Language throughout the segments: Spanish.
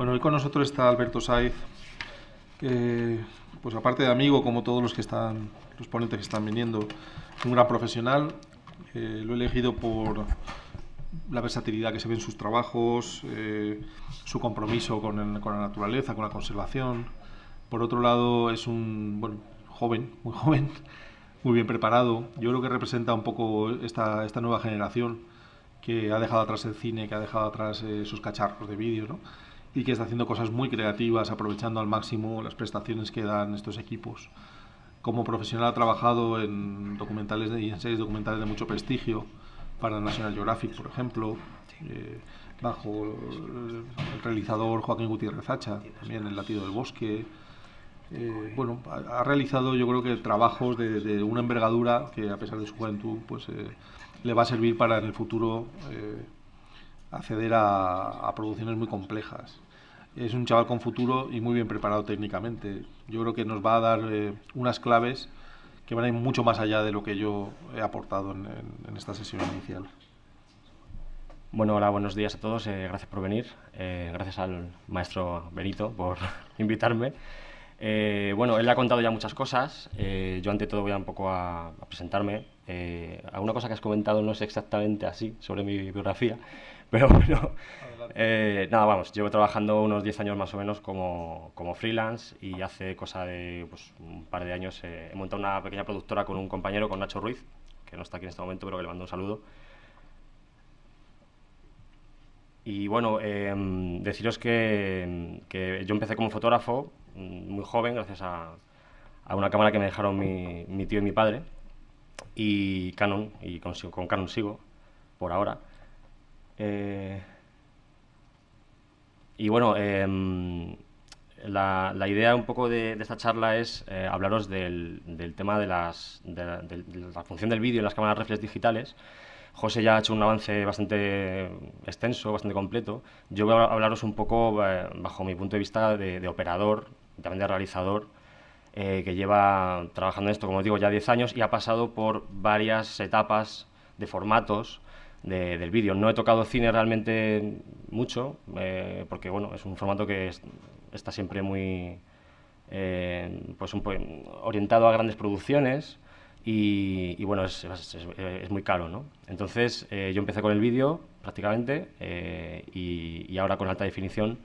Bueno, hoy con nosotros está Alberto Saiz, que, pues aparte de amigo, como todos los que están, los ponentes que están viniendo, un gran profesional. Eh, lo he elegido por la versatilidad que se ve en sus trabajos, eh, su compromiso con, la naturaleza, con la conservación. Por otro lado, es un joven, muy joven, muy bien preparado. Yo creo que representa un poco esta, nueva generación que ha dejado atrás el cine, que ha dejado atrás eh, sus cacharros de vídeo, ¿no? y que está haciendo cosas muy creativas, aprovechando al máximo las prestaciones que dan estos equipos. Como profesional ha trabajado en documentales y en series documentales de mucho prestigio para National Geographic, por ejemplo, eh, bajo eh, el realizador Joaquín Gutiérrez Hacha, también El latido del bosque. Eh, bueno, ha, realizado yo creo que trabajos de, una envergadura que a pesar de su juventud pues le va a servir para en el futuro acceder a, a producciones muy complejas es un chaval con futuro y muy bien preparado técnicamente. Yo creo que nos va a dar eh, unas claves que van a ir mucho más allá de lo que yo he aportado en, esta sesión inicial. Bueno, hola, buenos días a todos. Eh, gracias por venir. Eh, gracias al maestro Benito por invitarme. bueno, él ha contado ya muchas cosas. yo ante todo voy a un poco a, a presentarme. alguna cosa que has comentado no es exactamente así sobre mi biografía, pero bueno, eh, nada, vamos, llevo trabajando unos 10 años más o menos como, freelance y hace cosa de pues, un par de años eh, he montado una pequeña productora con un compañero, con Nacho Ruiz, que no está aquí en este momento, pero que le mando un saludo. Y bueno, em, deciros que, yo empecé como fotógrafo mm, muy joven, gracias a, una cámara que me dejaron mi, tío y mi padre, y Canon, y con, Canon sigo por ahora. Eh, y bueno, em, la, idea un poco de, esta charla es eh, hablaros del, tema de, de, la, función del vídeo en las cámaras reflex digitales. José ya ha hecho un avance bastante extenso, bastante completo. Yo voy a hablaros un poco eh, bajo mi punto de vista de, operador, también de realizador, eh, que lleva trabajando en esto, como digo, ya 10 años y ha pasado por varias etapas de formatos del vídeo. No he tocado cine realmente mucho, eh, porque bueno, es un formato que está siempre muy eh, pues un, orientado a grandes producciones y, bueno, es, muy caro. ¿no? Entonces eh, yo empecé con el vídeo prácticamente y, ahora con alta definición.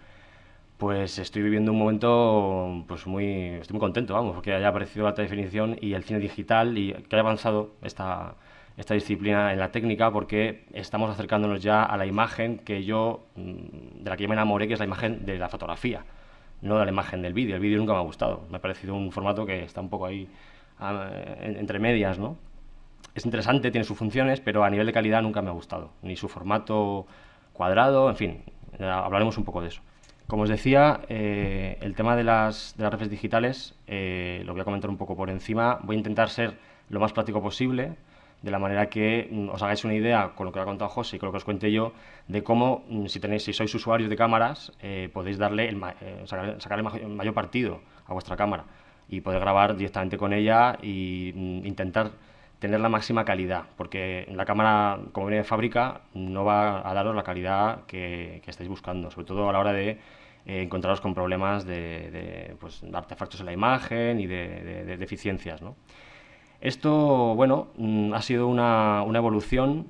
Pues estoy viviendo un momento pues muy, estoy muy contento, vamos, porque haya aparecido alta definición y el cine digital y que haya avanzado esta, esta disciplina en la técnica porque estamos acercándonos ya a la imagen que yo, mm, de la que yo me enamoré, que es la imagen de la fotografía, no de la imagen del vídeo. El vídeo nunca me ha gustado, me ha parecido un formato que está un poco ahí ah, entre medias, ¿no? Es interesante, tiene sus funciones, pero a nivel de calidad nunca me ha gustado, ni su formato cuadrado, en fin, hablaremos un poco de eso. Como os decía, eh, el tema de las, de las redes digitales eh, lo voy a comentar un poco por encima. Voy a intentar ser lo más práctico posible, de la manera que mm, os hagáis una idea con lo que ha contado José y con lo que os cuente yo, de cómo, mm, si, tenéis, si sois usuarios de cámaras, eh, podéis darle el, eh, sacar, mayor, partido a vuestra cámara y poder grabar directamente con ella e intentar tener la máxima calidad, porque la cámara, como viene de fábrica, no va a daros la calidad que, estáis buscando, sobre todo a la hora de eh, encontraros con problemas de, pues, artefactos en la imagen y de, de deficiencias. ¿no? Esto, bueno, mm, ha sido una, una evolución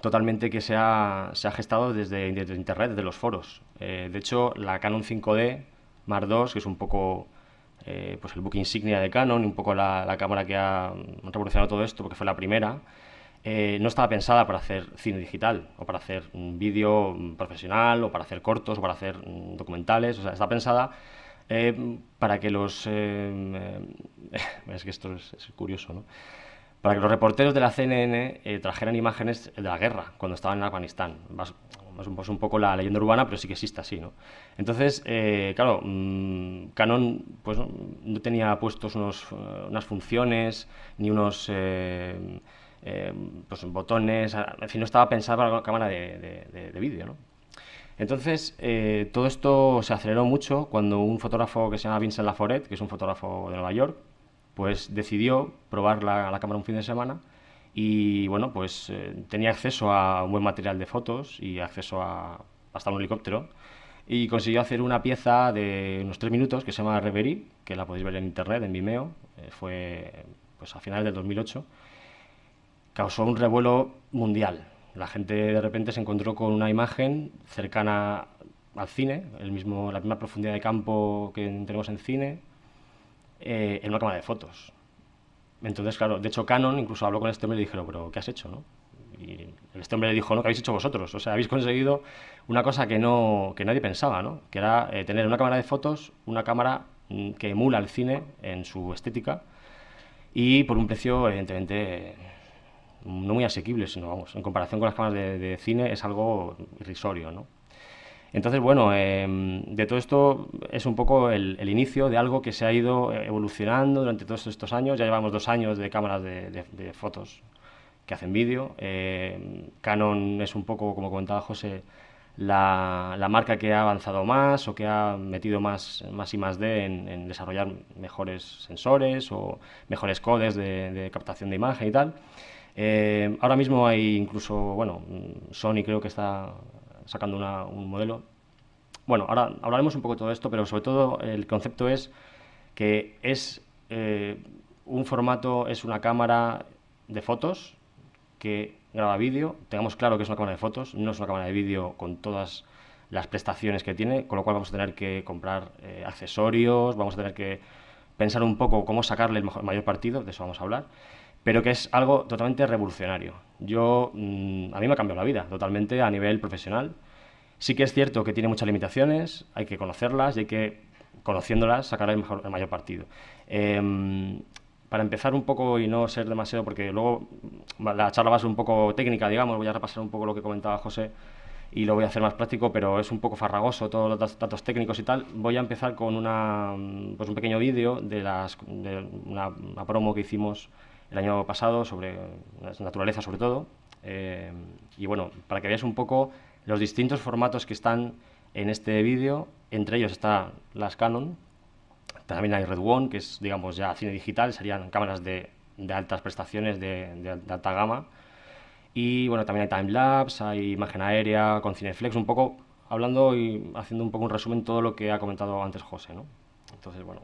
totalmente que se ha, se ha gestado desde, Internet, desde los foros. Eh, de hecho, la Canon 5D Mark II, que es un poco eh, pues el book insignia de Canon, un poco la, cámara que ha revolucionado todo esto, porque fue la primera, eh, no estaba pensada para hacer cine digital, o para hacer un vídeo mm, profesional, o para hacer cortos, o para hacer mm, documentales, o sea, está pensada eh, para que los... Eh, eh es que esto es, curioso, ¿no? Para que los reporteros de la CNN eh, trajeran imágenes de la guerra cuando estaban en Afganistán. Es pues un poco la leyenda urbana, pero sí que existe así, ¿no? Entonces, claro, mm, Canon pues, no tenía puestos unas funciones ni unos... Pues, botones, en fin, no estaba pensado para la cámara de vídeo, ¿no? Entonces, eh, todo esto se aceleró mucho cuando un fotógrafo que se llama Vincent Laforet, que es un fotógrafo de Nueva York, pues decidió probar la, la cámara un fin de semana y, bueno, pues eh, tenía acceso a un buen material de fotos y acceso a hasta un helicóptero y consiguió hacer una pieza de unos tres minutos que se llama Reverie, que la podéis ver en internet, en Vimeo, eh, fue pues a finales del 2008. Causó un revuelo mundial, la gente de repente se encontró con una imagen cercana al cine, el mismo, la misma profundidad de campo que tenemos en cine, eh, en una cámara de fotos. Entonces, claro, de hecho Canon incluso habló con este hombre y le dijeron, pero ¿qué has hecho? No? Y el este hombre le dijo, no, ¿qué habéis hecho vosotros? O sea, habéis conseguido una cosa que, no, nadie pensaba, Que era eh, tener una cámara de fotos, una cámara mm, que emula el cine en su estética y por un precio evidentemente no muy asequibles, sino vamos, en comparación con las cámaras de, cine es algo irrisorio, ¿no? Entonces, bueno, em, de todo esto es un poco el, inicio de algo que se ha ido evolucionando durante todos estos años. Ya llevamos dos años de cámaras de, fotos que hacen vídeo. Em, Canon es un poco, como comentaba José, la, la, marca que ha avanzado más o que ha metido más, más y más de en, desarrollar mejores sensores o mejores codes de, de captación de imagen y tal. Eh, ahora mismo hay incluso, bueno, mm, Sony creo que está sacando un modelo. Bueno, ahora hablaremos un poco de todo esto, pero sobre todo el concepto es que es eh, un formato, es una cámara de fotos que graba vídeo. Tengamos claro que es una cámara de fotos, no es una cámara de vídeo con todas las prestaciones que tiene, con lo cual vamos a tener que comprar eh, accesorios, vamos a tener que pensar un poco cómo sacarle el mayor partido, de eso vamos a hablar pero que es algo totalmente revolucionario. Yo, mm, a mí me ha cambiado la vida totalmente a nivel profesional. Sí que es cierto que tiene muchas limitaciones, hay que conocerlas y hay que, conociéndolas, sacar el, mejor, mayor partido. Em, para empezar un poco y no ser demasiado, porque luego mm, la charla va a ser un poco técnica, digamos, voy a repasar un poco lo que comentaba José y lo voy a hacer más práctico, pero es un poco farragoso todos los datos técnicos y tal. Voy a empezar con mm, pues un pequeño vídeo de, las, una, una promo que hicimos el año pasado sobre naturaleza sobre todo. Eh, y bueno, para que veáis un poco los distintos formatos que están en este vídeo, entre ellos está las Canon, también hay Red One, que es digamos ya cine digital, serían cámaras de, altas prestaciones, de, alta gama. Y bueno, también hay lapse hay imagen aérea con Cineflex, un poco hablando y haciendo un poco un resumen todo lo que ha comentado antes José, ¿no? Entonces, bueno.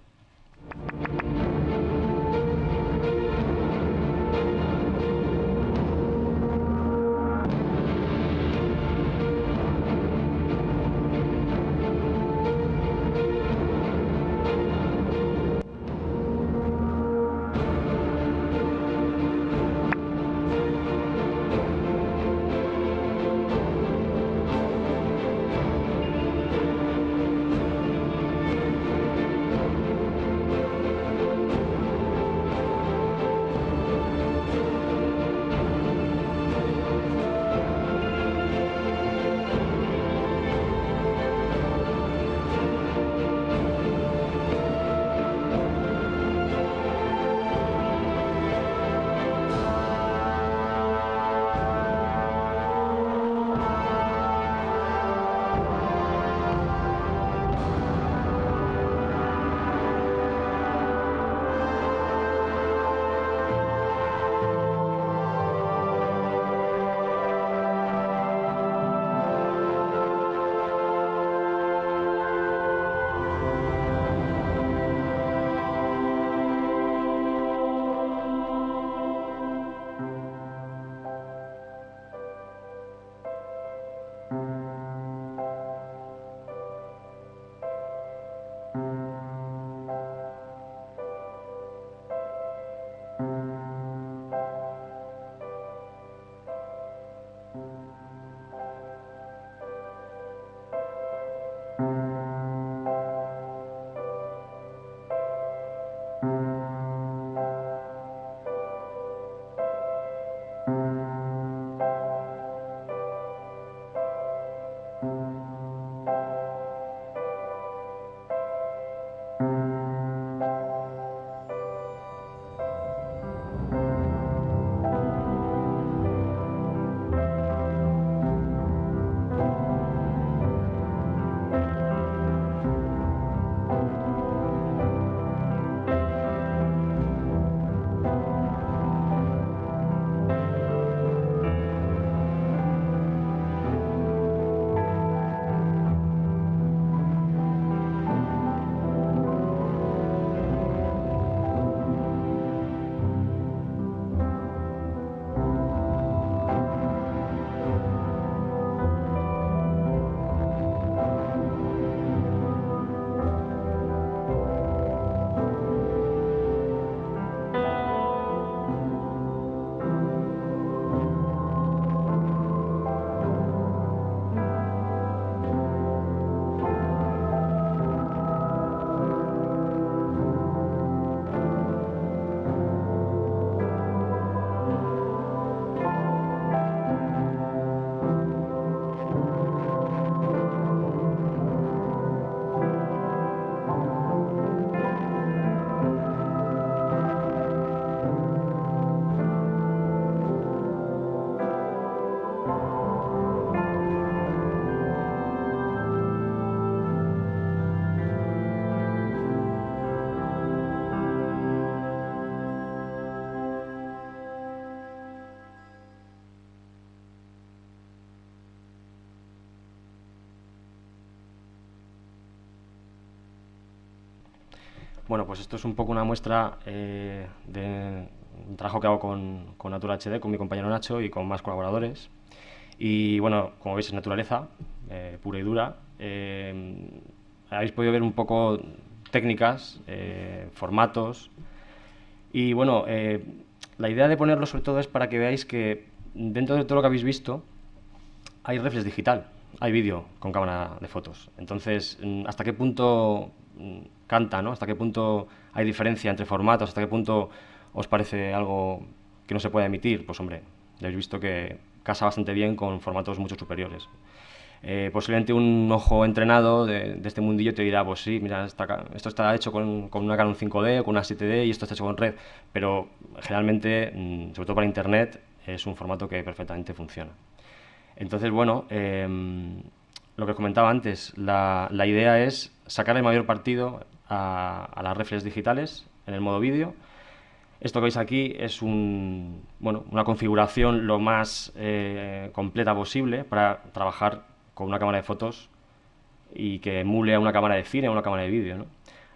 Bueno, pues esto es un poco una muestra eh, de un trabajo que hago con, con Natura HD, con mi compañero Nacho y con más colaboradores. Y bueno, como veis es naturaleza, eh, pura y dura. Eh, habéis podido ver un poco técnicas, formatos. Y bueno, la idea de ponerlo sobre todo es para que veáis que dentro de todo lo que habéis visto hay reflex digital hay vídeo con cámara de fotos. Entonces, mm, ¿hasta qué punto mm, canta, ¿Hasta qué punto hay diferencia entre formatos? ¿Hasta qué punto os parece algo que no se puede emitir? Pues hombre, ya habéis visto que casa bastante bien con formatos mucho superiores. Eh, posiblemente un ojo entrenado de, este mundillo te dirá, pues sí, mira, esto está hecho con, con, una Canon 5D, con una 7D y esto está hecho con red, pero generalmente, mm, sobre todo para Internet, es un formato que perfectamente funciona. Entonces, bueno, em, lo que os comentaba antes, la, idea es sacar el mayor partido a, las reflex digitales en el modo vídeo. Esto que veis aquí es una configuración lo más eh, completa posible para trabajar con una cámara de fotos y que emule a una cámara de cine o una cámara de vídeo.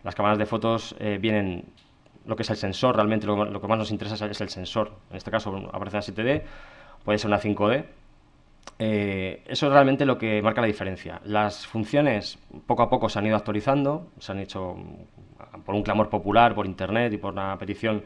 Las cámaras de fotos eh, vienen lo que es el sensor, realmente lo, que más nos interesa es el sensor. En este caso aparece la 7D, puede ser una 5D, eh, eso es realmente lo que marca la diferencia. Las funciones poco a poco se han ido actualizando, se han hecho mm, por un clamor popular, por internet y por una petición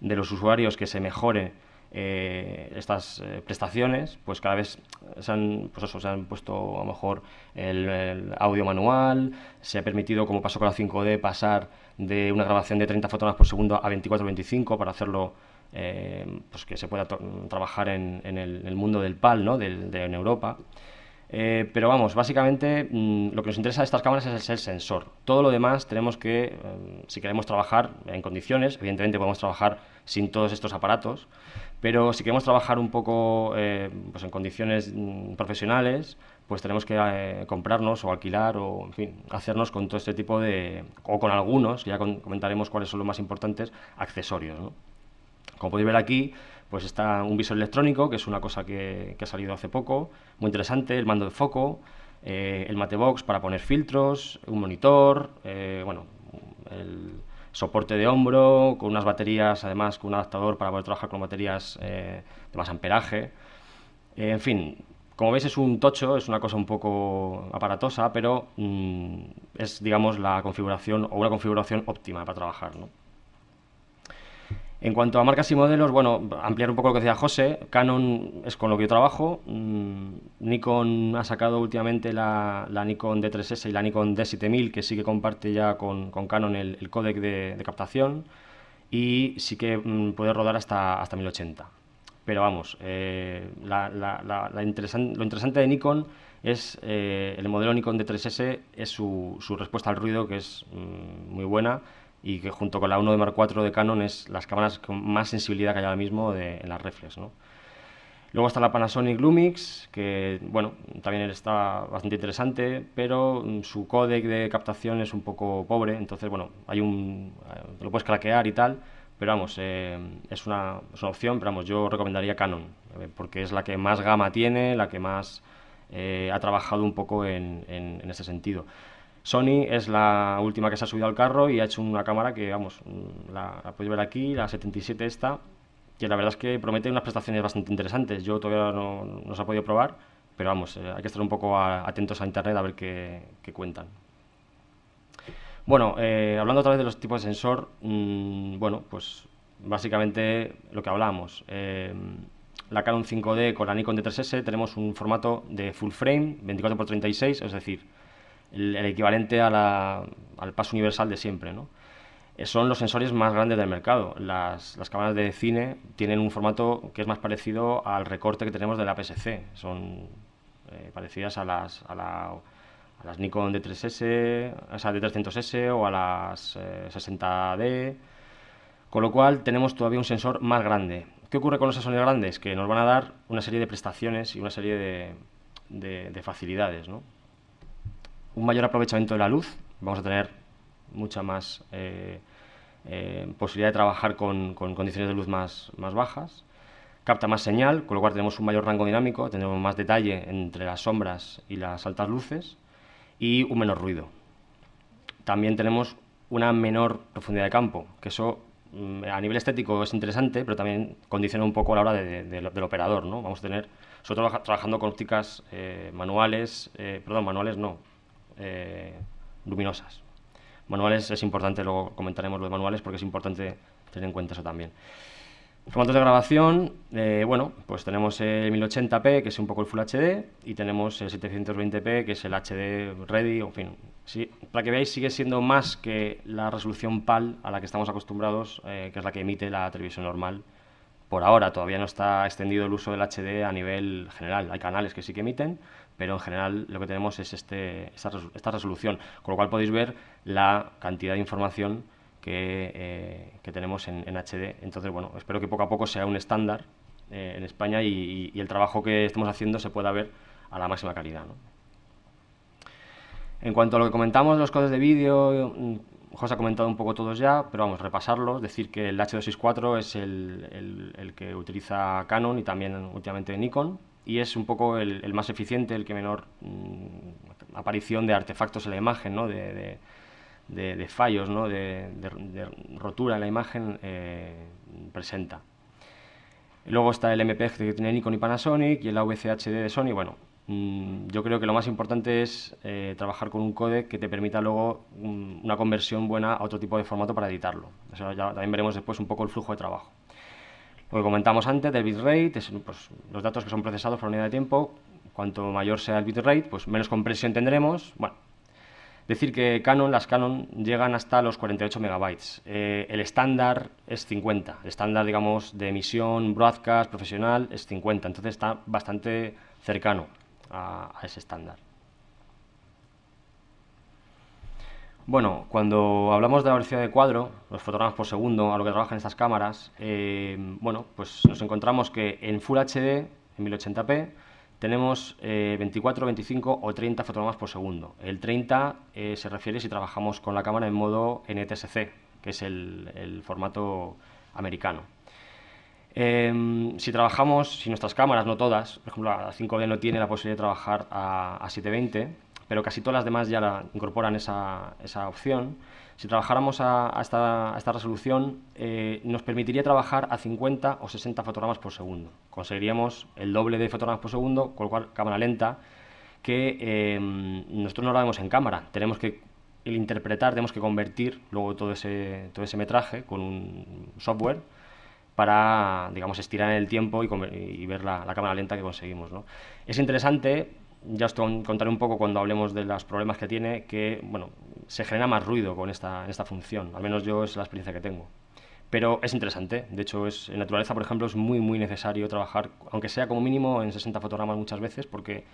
de los usuarios que se mejore eh, estas eh, prestaciones, pues cada vez se han, pues se han puesto a lo mejor el, audio manual, se ha permitido, como pasó con la 5D, pasar de una grabación de 30 fotogramas por segundo a 24 25 para hacerlo eh, pues que se pueda trabajar en, el, mundo del PAL, ¿no? de, en Europa. Eh, pero vamos, básicamente mm, lo que nos interesa de estas cámaras es el, sensor. Todo lo demás tenemos que, eh, si queremos trabajar en condiciones, evidentemente podemos trabajar sin todos estos aparatos, pero si queremos trabajar un poco pues en condiciones mm, profesionales, pues tenemos que comprarnos o alquilar o, en fin, hacernos con todo este tipo de, o con algunos, ya comentaremos cuáles son los más importantes, accesorios. ¿no? Como podéis ver aquí, pues está un visor electrónico, que es una cosa que, ha salido hace poco, muy interesante, el mando de foco, eh, el matebox para poner filtros, un monitor, eh, bueno, el soporte de hombro, con unas baterías, además con un adaptador para poder trabajar con baterías eh, de más amperaje. en fin, como veis es un tocho, es una cosa un poco aparatosa, pero mm, es, digamos, la configuración o una configuración óptima para trabajar, ¿no? En cuanto a marcas y modelos, bueno, ampliar un poco lo que decía José, Canon es con lo que yo trabajo, mm, Nikon ha sacado últimamente la, Nikon D3S y la Nikon D7000, que sí que comparte ya con, Canon el, el códec de, captación, y sí que mm, puede rodar hasta, hasta 1080. Pero vamos, eh, lo interesante de Nikon es eh, el modelo Nikon D3S, es su, respuesta al ruido, que es mm, muy buena, y que junto con la 1 de Mark IV de Canon es las cámaras con más sensibilidad que hay ahora mismo en las reflex. Luego está la Panasonic Lumix, que bueno, también está bastante interesante, pero mm, su codec de captación es un poco pobre, entonces bueno, hay un eh, lo puedes craquear y tal, pero vamos, eh, es, una, opción, pero vamos, yo recomendaría Canon, eh, porque es la que más gama tiene, la que más ha trabajado un poco en, ese sentido. Sony es la última que se ha subido al carro y ha hecho una cámara que, vamos, la, la ver aquí, la 77 esta, que la verdad es que promete unas prestaciones bastante interesantes. Yo todavía no, nos se ha podido probar, pero vamos, eh, hay que estar un poco atentos a internet a ver qué, cuentan. Bueno, eh, hablando otra vez de los tipos de sensor, mm, bueno, pues básicamente lo que hablábamos, eh, la Canon 5D con la Nikon D3S tenemos un formato de full frame, 24x36, es decir, el, equivalente al paso universal de siempre, ¿no? Eh, son los sensores más grandes del mercado. Las, cámaras de cine tienen un formato que es más parecido al recorte que tenemos de la PSC. Son eh, parecidas a las, a, las Nikon D3S, D300S o a las 60D. Eh, con lo cual tenemos todavía un sensor más grande. ¿Qué ocurre con los sensores grandes? Que nos van a dar una serie de prestaciones y una serie de, de facilidades. ¿no? un mayor aprovechamiento de la luz, vamos a tener mucha más eh, eh, posibilidad de trabajar con, condiciones de luz más, bajas, capta más señal, con lo cual tenemos un mayor rango dinámico, tenemos más detalle entre las sombras y las altas luces y un menor ruido. También tenemos una menor profundidad de campo, que eso mm, a nivel estético es interesante, pero también condiciona un poco a la hora del operador, ¿no? Vamos a tener, sobre trabajando con ópticas eh, manuales, perdón, manuales no, eh, luminosas. Manuales es importante, luego comentaremos los manuales porque es importante tener en cuenta eso también. Formatos de grabación, eh, bueno, pues tenemos el 1080p, que es un poco el Full HD, y tenemos el 720p, que es el HD Ready, en fin. para que veáis, sigue siendo más que la resolución PAL a la que estamos acostumbrados, eh, que es la que emite la televisión normal. Por ahora todavía no está extendido el uso del HD a nivel general. Hay canales que sí que emiten, pero en general lo que tenemos es este, esta, resolución, con lo cual podéis ver la cantidad de información que, eh, tenemos en, HD. Entonces, bueno, espero que poco a poco sea un estándar eh, en España y, el trabajo que estamos haciendo se pueda ver a la máxima calidad. En cuanto a lo que comentamos, los codes de vídeo, mm, os ha comentado un poco todos ya, pero vamos, repasarlos, decir que el H264 es el, el que utiliza Canon y también últimamente Nikon, y es un poco el, más eficiente, el que menor mm, aparición de artefactos en la imagen, ¿no? de, fallos, ¿no? de, rotura en la imagen eh, presenta. Luego está el MPG que tiene Nikon y Panasonic y el AVCHD de Sony. Bueno, mm, yo creo que lo más importante es eh, trabajar con un codec que te permita luego mm, una conversión buena a otro tipo de formato para editarlo. también veremos después un poco el flujo de trabajo. Como comentamos antes del bitrate, pues, los datos que son procesados por unidad de tiempo, cuanto mayor sea el bitrate, pues menos compresión tendremos. Bueno, decir que Canon, las Canon llegan hasta los 48 megabytes. Eh, el estándar es 50. El estándar, digamos, de emisión, broadcast, profesional, es 50. Entonces está bastante cercano a ese estándar. Bueno, cuando hablamos de la velocidad de cuadro, los fotogramas por segundo, a lo que trabajan estas cámaras, eh, bueno, pues nos encontramos que en Full HD, en 1080p, tenemos 24, eh, 25 o 30 fotogramas por segundo. El 30 eh, se refiere si trabajamos con la cámara en modo NTSC, que es el, formato americano. Em, si trabajamos, si nuestras cámaras, no todas, por ejemplo la 5D no tiene la posibilidad de trabajar a, a 720, pero casi todas las demás ya la incorporan esa, esa opción. Si trabajáramos a, esta, resolución, eh, nos permitiría trabajar a 50 o 60 fotogramas por segundo. Conseguiríamos el doble de fotogramas por segundo, con lo cual cámara lenta, que eh, nosotros no la vemos en cámara. Tenemos que el interpretar, tenemos que convertir luego todo ese, todo ese metraje con un software para, digamos, estirar en el tiempo y, ver la, la, cámara lenta que conseguimos. ¿no? Es interesante ya os contaré un poco cuando hablemos de los problemas que tiene, que bueno, se genera más ruido con esta, función, al menos yo es la experiencia que tengo. Pero es interesante, de hecho es, en naturaleza, por ejemplo, es muy muy necesario trabajar, aunque sea como mínimo en 60 fotogramas muchas veces, porque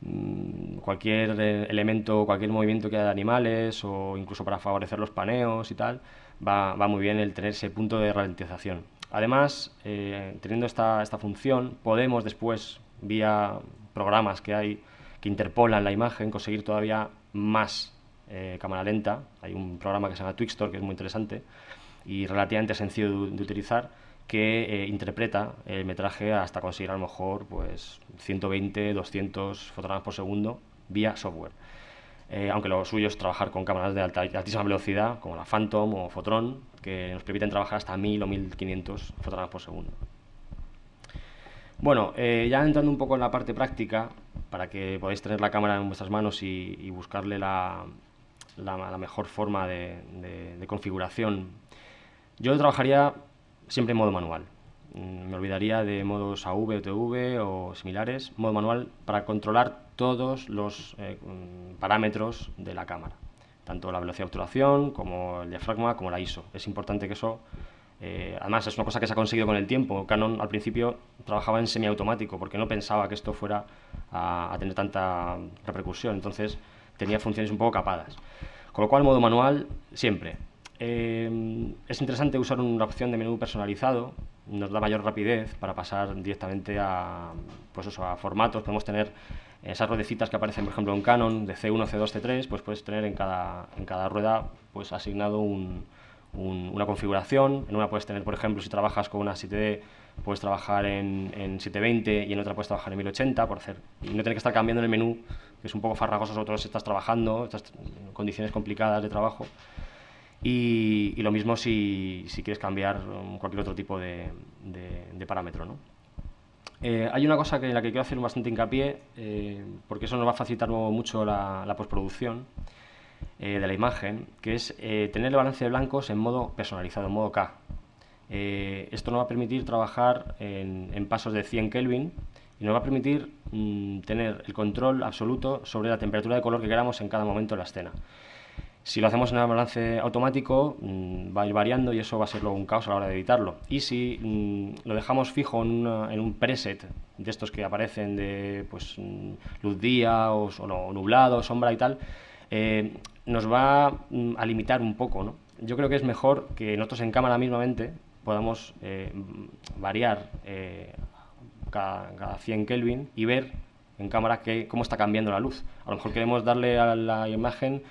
mm, cualquier eh, elemento, cualquier movimiento que haya de animales, o incluso para favorecer los paneos y tal, va, muy bien el tener ese punto de ralentización. Además, eh, teniendo esta, esta función, podemos después, vía programas que hay que interpolan la imagen, conseguir todavía más eh, cámara lenta. Hay un programa que se llama Twixtor, que es muy interesante y relativamente sencillo de, utilizar, que eh, interpreta el metraje hasta conseguir a lo mejor pues 120, 200 fotogramas por segundo vía software. Eh, aunque lo suyo es trabajar con cámaras de alta, altísima velocidad, como la Phantom o Photron, que nos permiten trabajar hasta 1000 o 1500 fotogramas por segundo. Bueno, eh, ya entrando un poco en la parte práctica, para que podáis tener la cámara en vuestras manos y, buscarle la, mejor forma de, configuración, yo trabajaría siempre en modo manual. Mm, me olvidaría de modos AV o o similares, modo manual, para controlar todos los eh, mm, parámetros de la cámara, tanto la velocidad de obturación como el diafragma, como la ISO. Es importante que eso eh, además, es una cosa que se ha conseguido con el tiempo. Canon al principio trabajaba en semiautomático porque no pensaba que esto fuera a, tener tanta repercusión. Entonces, tenía funciones un poco capadas. Con lo cual, modo manual, siempre. Eh, es interesante usar una opción de menú personalizado. Nos da mayor rapidez para pasar directamente a, pues a formatos. Podemos tener esas ruedecitas que aparecen, por ejemplo, en Canon de C1, C2, C3, pues puedes tener en cada, en cada rueda pues asignado un, una configuración. En una puedes tener, por ejemplo, si trabajas con una 7D, puedes trabajar en, en 720 y en otra puedes trabajar en 1080, por hacer, y no tener que estar cambiando el menú, que es un poco farragoso, sobre todo si estás trabajando, estas condiciones complicadas de trabajo. Y, lo mismo si, quieres cambiar um, cualquier otro tipo de, parámetro. ¿no? Eh, hay una cosa que, en la que quiero hacer bastante hincapié, eh, porque eso nos va a facilitar mucho la, la postproducción eh, de la imagen, que es eh, tener el balance de blancos en modo personalizado, en modo K. Eh, esto nos va a permitir trabajar en, pasos de 100 Kelvin y nos va a permitir mm, tener el control absoluto sobre la temperatura de color que queramos en cada momento de la escena. Si lo hacemos en el balance automático, mm, va a ir variando y eso va a ser luego un caos a la hora de editarlo. Y si mm, lo dejamos fijo en, en, un preset de estos que aparecen de pues, luz día o, o nublado, sombra y tal, eh, nos va mm, a limitar un poco. ¿no? Yo creo que es mejor que nosotros en cámara mismamente podamos eh, mm, variar eh, cada, 100 Kelvin y ver en cámara que, cómo está cambiando la luz. A lo mejor queremos darle a la imagen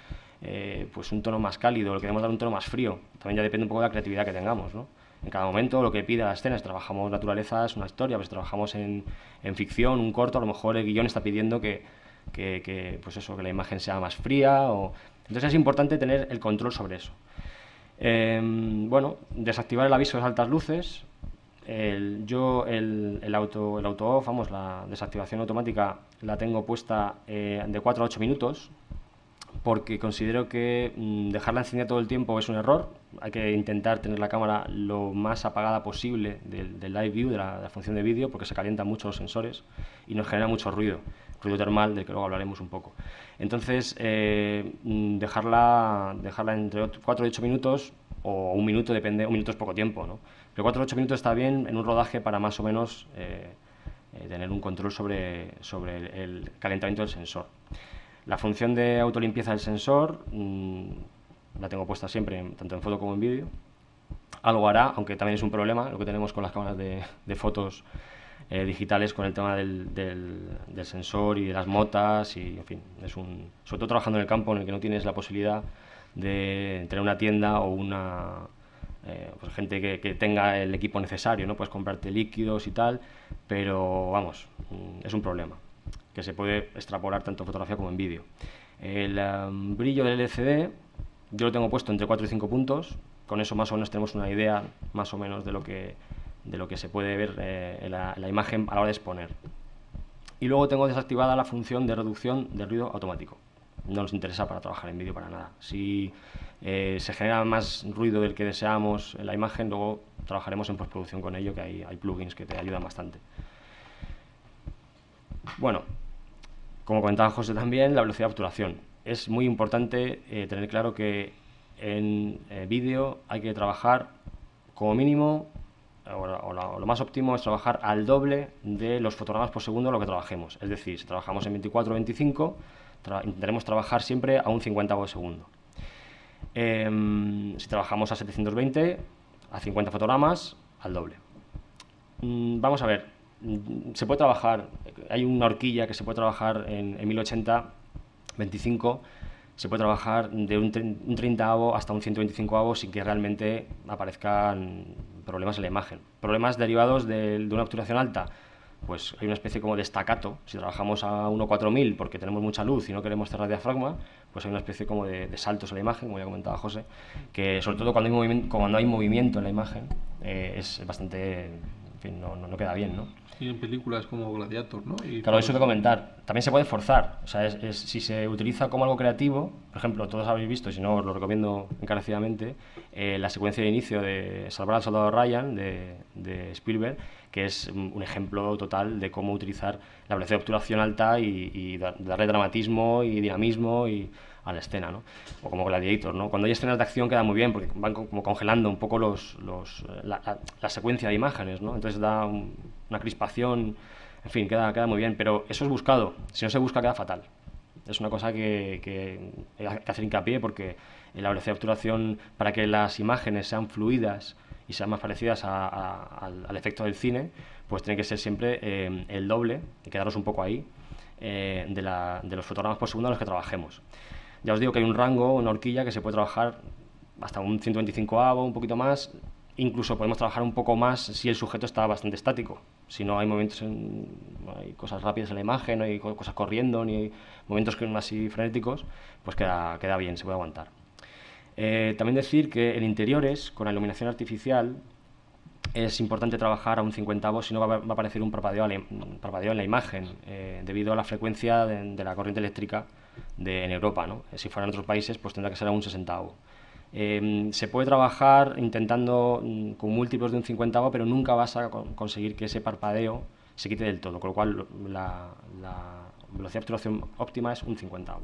pues un tono más cálido, lo queremos dar un tono más frío. También ya depende un poco de la creatividad que tengamos. ¿no? En cada momento lo que pide la escena, si trabajamos naturaleza es una historia, pues trabajamos en, en ficción, un corto, a lo mejor el guión está pidiendo que que, pues eso, que la imagen sea más fría. O... Entonces es importante tener el control sobre eso. Em, bueno, desactivar el aviso de altas luces. yo el, el, auto el off, vamos, la desactivación automática la tengo puesta eh, de 4 a 8 minutos porque considero que mm, dejarla encendida todo el tiempo es un error. Hay que intentar tener la cámara lo más apagada posible del, live view, de la, de la función de vídeo, porque se calientan mucho los sensores y nos genera mucho ruido fluido termal, del que luego hablaremos un poco. Entonces, eh, dejarla, dejarla entre 4 y 8 minutos o un minuto, depende, un minuto es poco tiempo, ¿no? Pero 4 o 8 minutos está bien en un rodaje para más o menos eh, eh, tener un control sobre, sobre el, calentamiento del sensor. La función de autolimpieza del sensor mm, la tengo puesta siempre, tanto en foto como en vídeo. Algo hará, aunque también es un problema lo que tenemos con las cámaras de, de fotos eh, digitales con el tema del, sensor y de las motas y, en fin, es un... Sobre todo trabajando en el campo en el que no tienes la posibilidad de tener una tienda o una... Eh, pues gente que, tenga el equipo necesario, ¿no? Puedes comprarte líquidos y tal, pero vamos, mm, es un problema que se puede extrapolar tanto en fotografía como en vídeo. El um, brillo del LCD yo lo tengo puesto entre 4 y 5 puntos, con eso más o menos tenemos una idea más o menos de lo que de lo que se puede ver en, eh, la, imagen a la hora de exponer. Y luego tengo desactivada la función de reducción de ruido automático no nos interesa para trabajar en vídeo para nada. Si eh, se genera más ruido del que deseamos en la imagen, luego trabajaremos en postproducción con ello, que hay, hay plugins que te ayudan bastante. Bueno, como comentaba José también, la velocidad de obturación. Es muy importante eh, tener claro que en vídeo hay que trabajar como mínimo lo más óptimo es trabajar al doble de los fotogramas por segundo lo que trabajemos. Es decir, si trabajamos en 24 o 25, intentaremos trabajar siempre a un 50 por segundo. Em, si trabajamos a 720, a 50 fotogramas, al doble. Mm, vamos a ver, mm, se puede trabajar, hay una horquilla que se puede trabajar en, 1080, 25, se puede trabajar de un, un 30 hasta un 125 sin que realmente aparezcan problemas en la imagen. Problemas derivados de, una obturación alta, pues hay una especie como de estacato, Si trabajamos a 1.4000 porque tenemos mucha luz y no queremos cerrar diafragma, pues hay una especie como de, saltos en la imagen, como ya comentaba José, que sobre todo cuando hay, hay movimiento en la imagen eh, es bastante, en fin, no, no queda bien, ¿no? Y en películas como Gladiator, ¿no? Y claro, eso que comentar. También se puede forzar. O sea, si se utiliza como algo creativo, por ejemplo, todos habéis visto, si no os lo recomiendo encarecidamente, eh, la secuencia de inicio de Salvar al Soldado Ryan de, Spielberg, que es un ejemplo total de cómo utilizar la velocidad de obturación alta y, y darle dramatismo y dinamismo y a la escena, ¿no? O como Gladiator, ¿no? Cuando hay escenas de acción queda muy bien porque van como congelando un poco los, eh, la, secuencia de imágenes, ¿no? Entonces da una crispación, en fin, queda, queda muy bien, pero eso es buscado, si no se busca queda fatal. Es una cosa que, que hay que hacer hincapié porque la velocidad de obturación, para que las imágenes sean fluidas y sean más parecidas al, efecto del cine, pues tiene que ser siempre eh, el doble, y quedarnos un poco ahí, eh, de, la, de, los fotogramas por segundo en los que trabajemos. Ya os digo que hay un rango, una horquilla que se puede trabajar hasta un 125 avo, un poquito más. Incluso podemos trabajar un poco más si el sujeto está bastante estático. Si no hay momentos, en, hay cosas rápidas en la imagen, no hay cosas corriendo, ni hay momentos que así frenéticos, pues queda, queda bien, se puede aguantar. Eh, también decir que en interiores, con la iluminación artificial, es importante trabajar a un 50 avo, si no va, a aparecer un parpadeo, en la imagen, eh, debido a la frecuencia de la corriente eléctrica de, en Europa. ¿no? Eh, si fueran otros países, pues tendrá que ser a un sesentavo. Eh, se puede trabajar intentando mm, con múltiplos de un cincuentavo, pero nunca vas a conseguir que ese parpadeo se quite del todo, con lo cual la, velocidad de obturación óptima es un cincuentavo.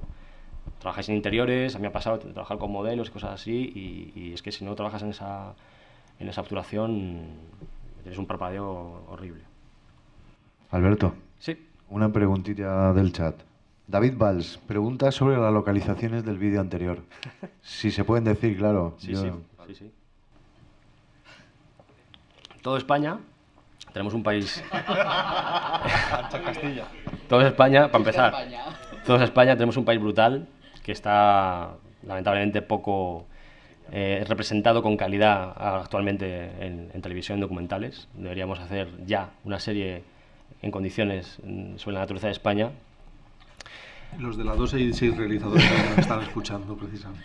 Trabajáis en interiores, a mí me ha pasado trabajar con modelos y cosas así, y, es que si no trabajas en esa, en esa obturación, tienes un parpadeo horrible. Alberto. Sí. Una preguntita del chat. David Valls pregunta sobre las localizaciones del vídeo anterior. si se pueden decir, claro. Sí, sí, Todo España, tenemos un país. Castilla. Todo España, para empezar. Todo España tenemos un país brutal que está lamentablemente poco eh, representado con calidad actualmente en, televisión, documentales. Deberíamos hacer ya una serie en condiciones mm, sobre la naturaleza de España los de la seis realizadores que están escuchando precisamente.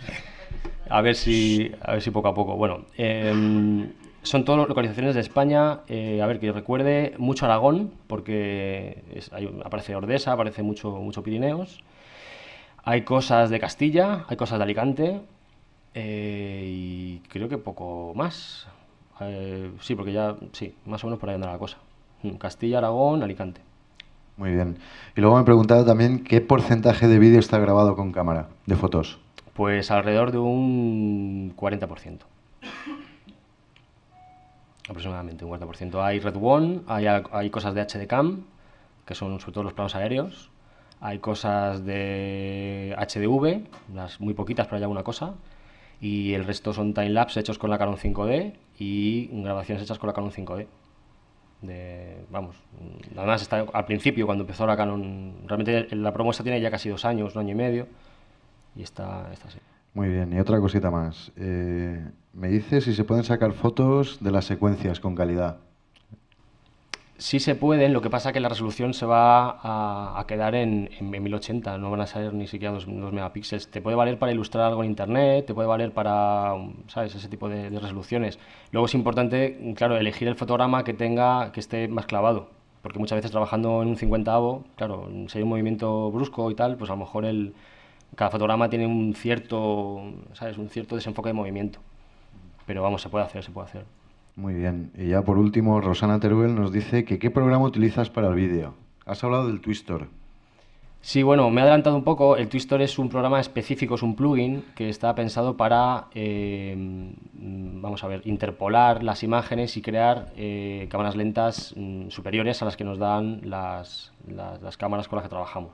A ver si, a ver si poco a poco. Bueno, em, son todas localizaciones de España. Eh, a ver, que recuerde mucho Aragón, porque aparece Ordesa, aparece mucho, mucho Pirineos. Hay cosas de Castilla, hay cosas de Alicante eh, y creo que poco más. Eh, sí, porque ya, sí, más o menos por ahí anda la cosa. Mm, Castilla, Aragón, Alicante. Muy bien. Y luego me preguntado también qué porcentaje de vídeo está grabado con cámara, de fotos. Pues alrededor de un 40%. Aproximadamente un 40%. Hay Red One, hay, hay cosas de HD Cam, que son sobre todo los planos aéreos. Hay cosas de HDV, unas muy poquitas, pero hay alguna cosa. Y el resto son timelapse hechos con la Canon 5D y grabaciones hechas con la Canon 5D. De, vamos, nada más está al principio, cuando empezó la Canon, realmente la promo tiene ya casi dos años, un año y medio, y está, está así. Muy bien, y otra cosita más. Eh, me dices si se pueden sacar fotos de las secuencias con calidad sí se pueden, lo que pasa es que la resolución se va a, quedar en, 1080, no van a salir ni siquiera 2, megapíxeles. Te puede valer para ilustrar algo en internet, te puede valer para, ¿sabes?, ese tipo de, resoluciones. Luego es importante, claro, elegir el fotograma que tenga, que esté más clavado, porque muchas veces trabajando en un 50 claro, si hay un movimiento brusco y tal, pues a lo mejor el, cada fotograma tiene un cierto, ¿sabes?, un cierto desenfoque de movimiento. Pero vamos, se puede hacer, se puede hacer. Muy bien. Y ya por último, Rosana Teruel nos dice que qué programa utilizas para el vídeo. Has hablado del Twistor. Sí, bueno, me he adelantado un poco. El Twistor es un programa específico, es un plugin que está pensado para, eh, mm, vamos a ver, interpolar las imágenes y crear eh, cámaras lentas mm, superiores a las que nos dan las, cámaras con las que trabajamos.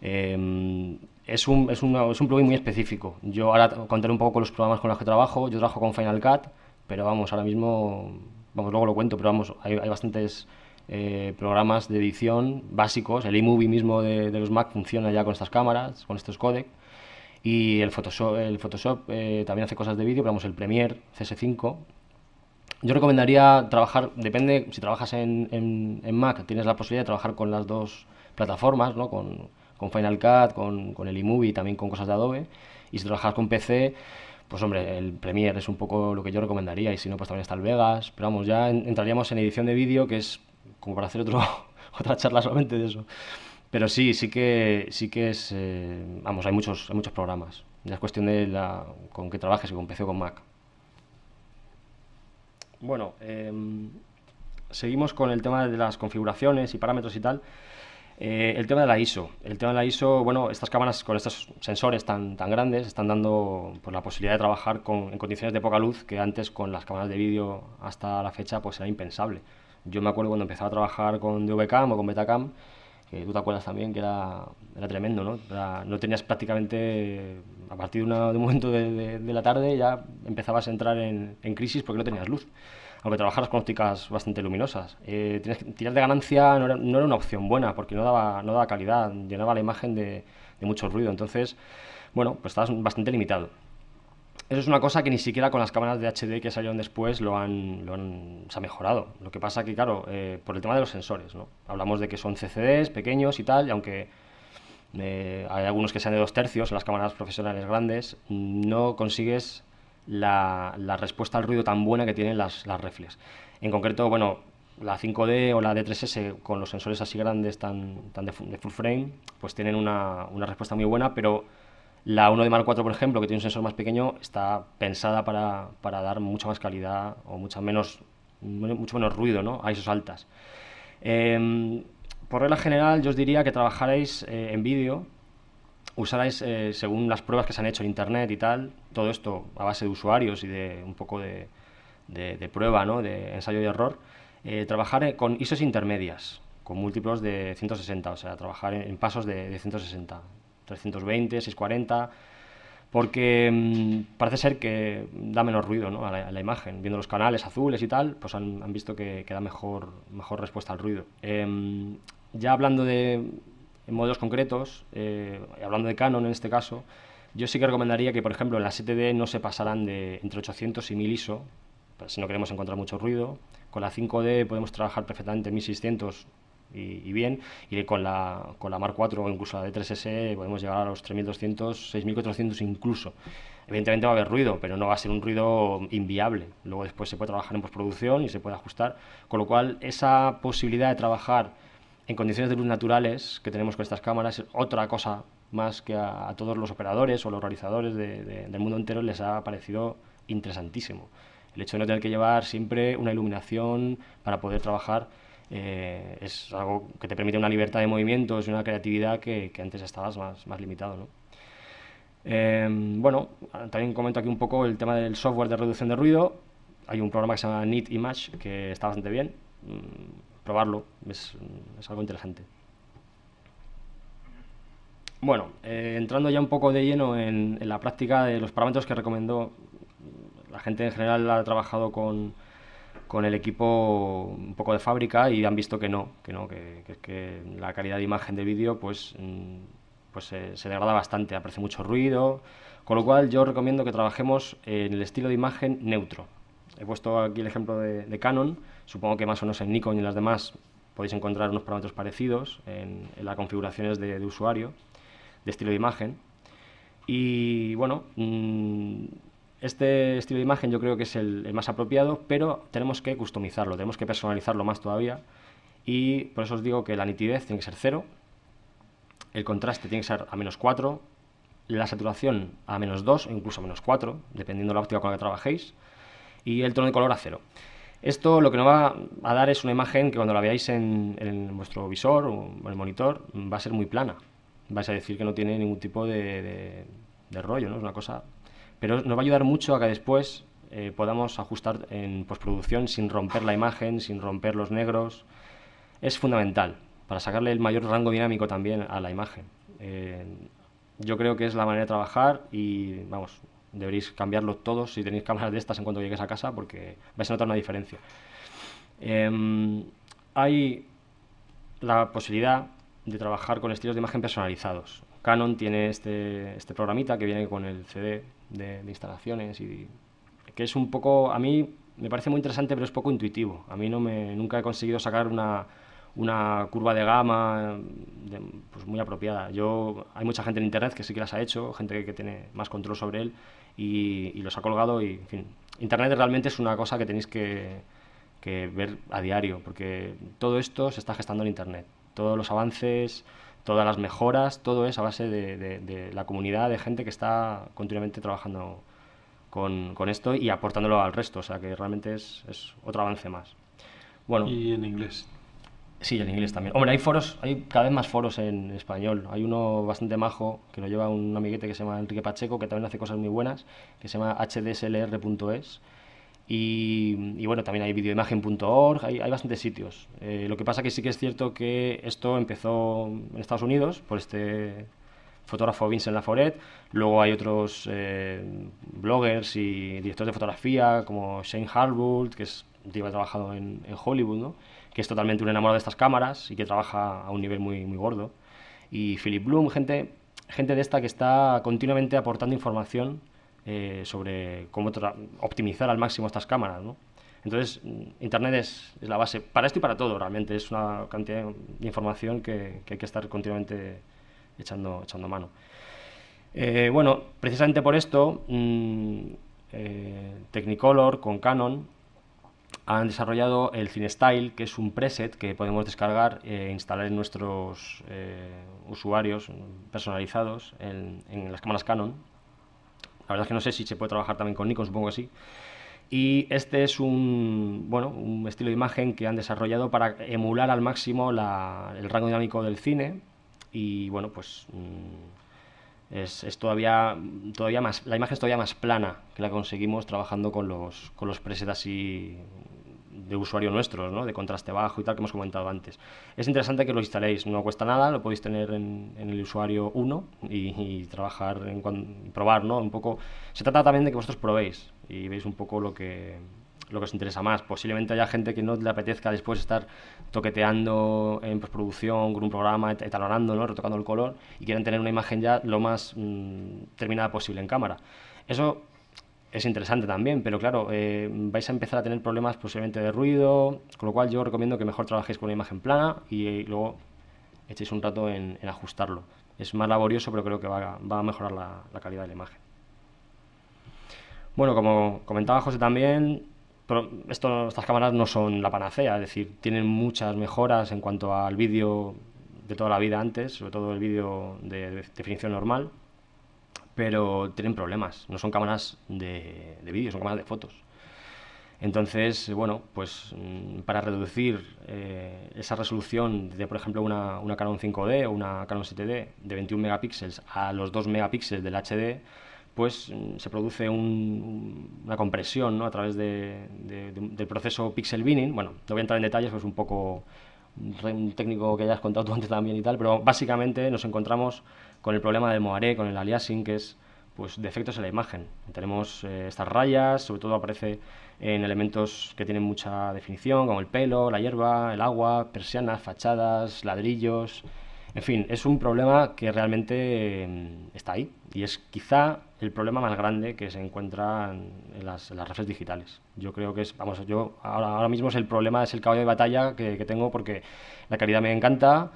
Em, es, un, es un plugin muy específico. Yo ahora contaré un poco con los programas con los que trabajo. Yo trabajo con Final Cut pero vamos, ahora mismo, vamos, luego lo cuento, pero vamos, hay, hay bastantes eh, programas de edición básicos. El iMovie mismo de, los Mac funciona ya con estas cámaras, con estos codecs Y el Photoshop, el Photoshop eh, también hace cosas de vídeo, pero vamos, el Premiere CS5. Yo recomendaría trabajar, depende, si trabajas en, en, en Mac, tienes la posibilidad de trabajar con las dos plataformas, ¿no? con, con Final Cut, con, con el iMovie, también con cosas de Adobe. Y si trabajas con PC, pues hombre, el Premiere es un poco lo que yo recomendaría y si no, pues también está el Vegas. Pero vamos, ya entraríamos en edición de vídeo, que es como para hacer otro, otra charla solamente de eso. Pero sí, sí que, sí que es, eh, vamos, hay muchos, hay muchos programas. Ya es cuestión de con qué trabajes, PC o con Mac. Bueno, em, seguimos con el tema de las configuraciones y parámetros y tal. Eh, el tema de la ISO. El tema de la ISO, bueno, estas cámaras con estos sensores tan, tan grandes están dando pues, la posibilidad de trabajar con, en condiciones de poca luz que antes con las cámaras de vídeo hasta la fecha pues era impensable. Yo me acuerdo cuando empezaba a trabajar con DVCam o con Betacam, que tú te acuerdas también que era, tremendo, ¿no? no tenías prácticamente, a partir de, un momento de, la tarde ya empezabas a entrar en crisis porque no tenías luz aunque trabajaras con ópticas bastante luminosas. Eh, tirar de ganancia no era, una opción buena porque no daba, no calidad, llenaba la imagen de, mucho ruido. Entonces, bueno, pues estabas bastante limitado. Eso es una cosa que ni siquiera con las cámaras de HD que salieron después lo han, lo han se ha mejorado. Lo que pasa que, claro, eh, por el tema de los sensores, ¿no? Hablamos de que son CCDs pequeños y tal, y aunque eh, hay algunos que sean de dos tercios en las cámaras profesionales grandes, no consigues la, respuesta al ruido tan buena que tienen las, las reflex. En concreto, bueno, la 5D o la D3S con los sensores así grandes, tan, de, full frame, pues tienen una, respuesta muy buena, pero la 1D Mark IV, por ejemplo, que tiene un sensor más pequeño, está pensada para, dar mucha más calidad o menos, mucho menos ruido ¿no? a esos altas. Em, por regla general, yo os diría que trabajaréis eh, en vídeo usaréis eh, según las pruebas que se han hecho en Internet y tal, todo esto a base de usuarios y de un poco de, prueba, de ensayo y error, eh, trabajar eh, con ISOs intermedias, con múltiplos de 160, o sea, trabajar en, pasos de, 160, 320, 640, porque mm, parece ser que da menos ruido ¿no? a, la, imagen. Viendo los canales azules y tal, pues han, visto que, da mejor, mejor respuesta al ruido. Em, ya hablando de en modelos concretos, eh, hablando de Canon en este caso, yo sí que recomendaría que, por ejemplo, en la 7D no se pasaran de entre 800 y 1000 ISO, pues, si no queremos encontrar mucho ruido. Con la 5D podemos trabajar perfectamente 1600 y, bien, y con la, con la Mark IV o incluso la D3S podemos llegar a los 3200, 6400 incluso. Evidentemente va a haber ruido, pero no va a ser un ruido inviable. Luego después se puede trabajar en postproducción y se puede ajustar, con lo cual esa posibilidad de trabajar en condiciones de luz naturales que tenemos con estas cámaras es otra cosa más que a, todos los operadores o los realizadores del mundo entero les ha parecido interesantísimo. El hecho de no tener que llevar siempre una iluminación para poder trabajar eh, es algo que te permite una libertad de movimiento, y una creatividad que, antes estabas más, más limitado. Em, bueno, también comento aquí un poco el tema del software de reducción de ruido. Hay un programa que se llama Neat Image que está bastante bien mm, probarlo, es, algo inteligente. Bueno, eh, entrando ya un poco de lleno en, la práctica de los parámetros que recomendó, la gente en general ha trabajado con, el equipo un poco de fábrica y han visto que no, que no, que, la calidad de imagen de vídeo pues, mm, pues se, se, degrada bastante, aparece mucho ruido, con lo cual yo recomiendo que trabajemos en el estilo de imagen neutro, He puesto aquí el ejemplo de, Canon, supongo que más o menos en Nikon y en las demás podéis encontrar unos parámetros parecidos en, las configuraciones de, usuario, de estilo de imagen. Y bueno, mm, este estilo de imagen yo creo que es el, más apropiado, pero tenemos que customizarlo, tenemos que personalizarlo más todavía. Y por eso os digo que la nitidez tiene que ser cero, el contraste tiene que ser a menos 4, la saturación a menos 2 o incluso a menos 4, dependiendo de la óptica con la que trabajéis y el tono de color a cero. Esto lo que nos va a dar es una imagen que cuando la veáis en, en vuestro visor o en el monitor va a ser muy plana. Vais a decir que no tiene ningún tipo de, rollo, ¿no? Es una cosa... Pero nos va a ayudar mucho a que después eh, podamos ajustar en postproducción sin romper la imagen, sin romper los negros. Es fundamental para sacarle el mayor rango dinámico también a la imagen. Eh, yo creo que es la manera de trabajar y, vamos, deberéis cambiarlos todos si tenéis cámaras de estas en cuanto llegues a casa porque vais a notar una diferencia. Em, hay la posibilidad de trabajar con estilos de imagen personalizados. Canon tiene este, este programita que viene con el CD de, instalaciones y que es un poco, a mí me parece muy interesante pero es poco intuitivo. A mí no me, nunca he conseguido sacar una, una curva de gama pues muy apropiada. Yo, hay mucha gente en Internet que sí que las ha hecho, gente que, que tiene más control sobre él y, los ha colgado y, en fin, Internet realmente es una cosa que tenéis que, ver a diario, porque todo esto se está gestando en Internet. Todos los avances, todas las mejoras, todo es a base de, la comunidad de gente que está continuamente trabajando con, esto y aportándolo al resto. O sea que realmente es, es otro avance más. Bueno, y en inglés. Sí, en inglés también. Hombre, hay foros, hay cada vez más foros en español. Hay uno bastante majo que lo lleva un amiguete que se llama Enrique Pacheco, que también hace cosas muy buenas, que se llama hdslr.es. Y, y, bueno, también hay videoimagen.org, hay, hay, bastantes sitios. Eh, lo que pasa que sí que es cierto que esto empezó en Estados Unidos por este fotógrafo Vincent Laforet, luego hay otros eh, bloggers y directores de fotografía como Shane Harwood, que es, lleva trabajado en, en Hollywood, ¿no? que es totalmente un enamorado de estas cámaras y que trabaja a un nivel muy, gordo. Y Philip Bloom, gente, gente de esta que está continuamente aportando información eh, sobre cómo optimizar al máximo estas cámaras. Entonces, mm, Internet es, la base para esto y para todo, realmente. Es una cantidad de información que, hay que estar continuamente echando, echando mano. Eh, bueno, precisamente por esto, mm, eh, Technicolor con Canon han desarrollado el CineStyle, que es un preset que podemos descargar e instalar en nuestros eh, usuarios personalizados en, las cámaras Canon. La verdad es que no sé si se puede trabajar también con Nikon, supongo que sí. Y este es un, bueno, un estilo de imagen que han desarrollado para emular al máximo el rango dinámico del cine. Y bueno, pues mm, es, todavía, todavía más, la imagen es todavía más plana que la conseguimos trabajando con los, con los presets así de usuario nuestros, de contraste bajo y tal que hemos comentado antes. Es interesante que lo instaléis, no cuesta nada, lo podéis tener en, el usuario 1 y, trabajar, en, probar, ¿no? un poco. Se trata también de que vosotros probéis y veis un poco lo que lo que os interesa más. Posiblemente haya gente que no le apetezca después estar toqueteando en postproducción con un programa, etalonando, ¿no? retocando el color y quieran tener una imagen ya lo más mm, terminada posible en cámara. Eso es interesante también, pero claro, eh, vais a empezar a tener problemas posiblemente de ruido, con lo cual yo recomiendo que mejor trabajéis con una imagen plana y eh, luego echéis un rato en, ajustarlo. Es más laborioso, pero creo que va, a, mejorar la, calidad de la imagen. Bueno, como comentaba José también, estas cámaras no son la panacea, es decir, tienen muchas mejoras en cuanto al vídeo de toda la vida antes, sobre todo el vídeo de definición normal, pero tienen problemas. No son cámaras de, de vídeo, son cámaras de fotos. Entonces, bueno, pues mm, para reducir eh, esa resolución de, por ejemplo, una, una, Canon 5D o una Canon 7D de 21 megapíxeles a los 2 megapíxeles del HD, pues mm, se produce una compresión a través del proceso pixel binning. Bueno, no voy a entrar en detalles, pues un poco un técnico que ya contado tú antes también y tal, pero básicamente nos encontramos con el problema del moaré, con el aliasing, que es pues defectos en la imagen. Tenemos eh, estas rayas, sobre todo aparece en elementos que tienen mucha definición, como el pelo, la hierba, el agua, persianas, fachadas, ladrillos. En fin, es un problema que realmente mm, está ahí y es quizá el problema más grande que se encuentra en las, las redes digitales. Yo creo que es, vamos, yo ahora, ahora, mismo es el problema, es el caballo de batalla que, que tengo porque la calidad me encanta,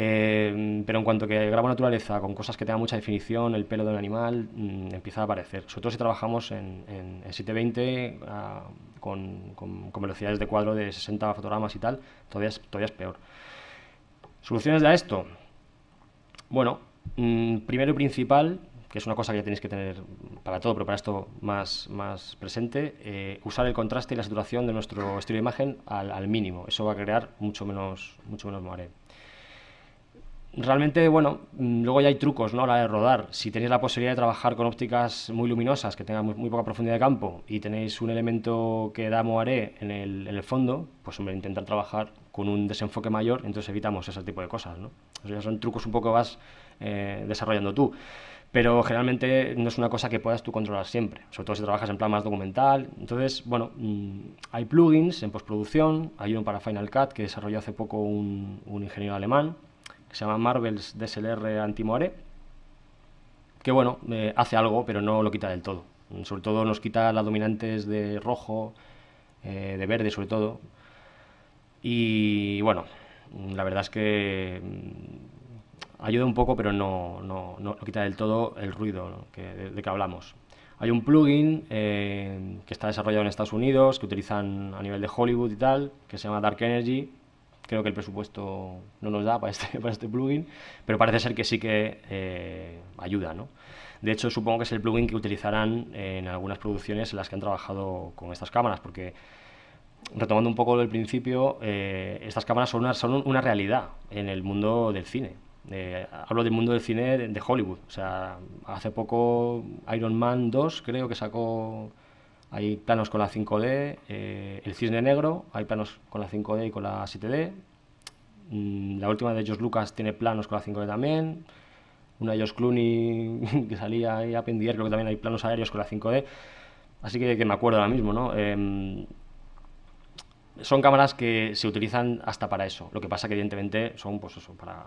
eh, pero en cuanto que grabo naturaleza con cosas que tengan mucha definición, el pelo de un animal mm, empieza a aparecer. Sobre todo si trabajamos en, 720 ah, con, velocidades de cuadro de 60 fotogramas y tal, todavía es, peor. ¿Soluciones a esto? Bueno, mm, primero y principal, que es una cosa que ya tenéis que tener para todo, pero para esto más, presente, eh, usar el contraste y la saturación de nuestro estilo de imagen al, mínimo. Eso va a crear mucho menos, mucho menos realmente, bueno, mm, luego ya hay trucos, ¿no? A la de rodar. Si tenéis la posibilidad de trabajar con ópticas muy luminosas, que tengan muy, poca profundidad de campo, y tenéis un elemento que da moaré en el, el fondo, pues hombre, intentar trabajar con un desenfoque mayor, entonces evitamos ese tipo de cosas, ¿no? son trucos un poco más vas eh, desarrollando tú. Pero generalmente no es una cosa que puedas tú controlar siempre, sobre todo si trabajas en plan más documental. Entonces, bueno, mm, hay plugins en postproducción, hay uno para Final Cut que desarrolló hace poco un, un ingeniero alemán, que se llama Marvel's DSLR anti que bueno, eh, hace algo, pero no lo quita del todo. Mm, sobre todo nos quita las dominantes de rojo, eh, de verde sobre todo. Y bueno, mm, la verdad es que mm, ayuda un poco, pero no, quita del todo el ruido de, que hablamos. Hay un plugin eh, que está desarrollado en Estados Unidos, que utilizan a nivel de Hollywood y tal, que se llama Dark Energy, creo que el presupuesto no nos da para este, este plugin, pero parece ser que sí que eh, ayuda, ¿no? De hecho, supongo que es el plugin que utilizarán en algunas producciones en las que han trabajado con estas cámaras, porque retomando un poco del principio, eh, estas cámaras son una, realidad en el mundo del cine. Eh, hablo del mundo del cine de, de, Hollywood. O sea, hace poco Iron Man 2 creo que sacó hay planos con la 5D, eh, el cisne negro, hay planos con la 5D y con la 7D. Mm, la última de ellos Lucas tiene planos con la 5D también. Una de ellos Clooney que salía ahí a pendier, creo que también hay planos aéreos con la 5D. Así que, que me acuerdo ahora mismo, ¿no? Em, son cámaras que se utilizan hasta para eso. Lo que pasa que evidentemente son pues para,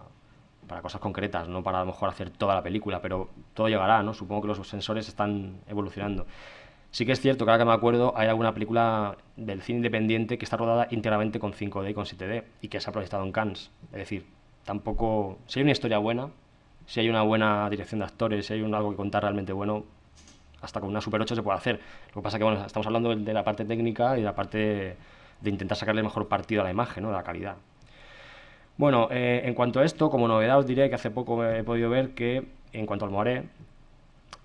para cosas concretas, no para a lo mejor hacer toda la película, pero todo llegará, ¿no? Supongo que los sensores están evolucionando. Sí que es cierto que ahora que me acuerdo hay alguna película del cine independiente que está rodada íntegramente con 5D y con 7D y que se ha proyectado en Cannes. Es decir, tampoco... Si hay una historia buena, si hay una buena dirección de actores, si hay algo que contar realmente bueno, hasta con una Super 8 se puede hacer. Lo que pasa es que bueno, estamos hablando de la parte técnica y de la parte de intentar sacarle el mejor partido a la imagen, ¿no? a la calidad. Bueno, eh, en cuanto a esto, como novedad os diré que hace poco he podido ver que, en cuanto al Moré,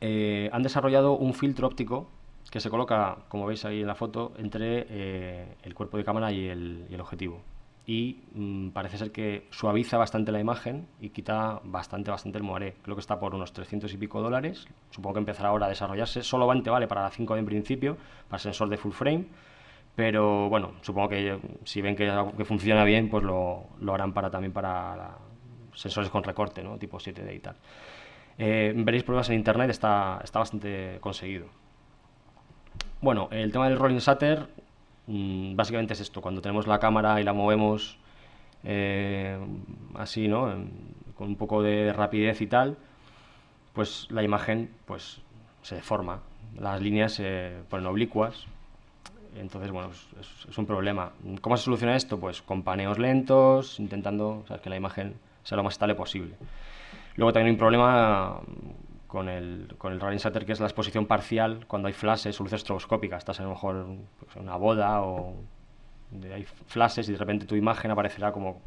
eh, han desarrollado un filtro óptico que se coloca, como veis ahí en la foto, entre eh, el cuerpo de cámara y el, objetivo. Y mm, parece ser que suaviza bastante la imagen y quita bastante, bastante el moaré. Creo que está por unos 300 y pico dólares. Supongo que empezará ahora a desarrollarse. Solo te vale para la 5 en principio, para sensor de full frame. Pero bueno, supongo que eh, si ven que, que funciona bien, pues lo, lo, harán para también para sensores con recorte, ¿no? tipo 7D y tal. Eh, veréis pruebas en internet, está, está bastante conseguido. Bueno, el tema del rolling shutter mm, básicamente es esto, cuando tenemos la cámara y la movemos eh, así, ¿no? Con un poco de rapidez y tal, pues la imagen pues se deforma, las líneas se ponen oblicuas, entonces bueno, es, un problema. ¿Cómo se soluciona esto? Pues con paneos lentos, intentando que la imagen sea lo más estable posible. Luego también un problema con el, con el que es la exposición parcial cuando hay flashes o luces estroboscópicas. Estás a lo mejor pues, en una boda o hay flashes y de repente tu imagen aparecerá como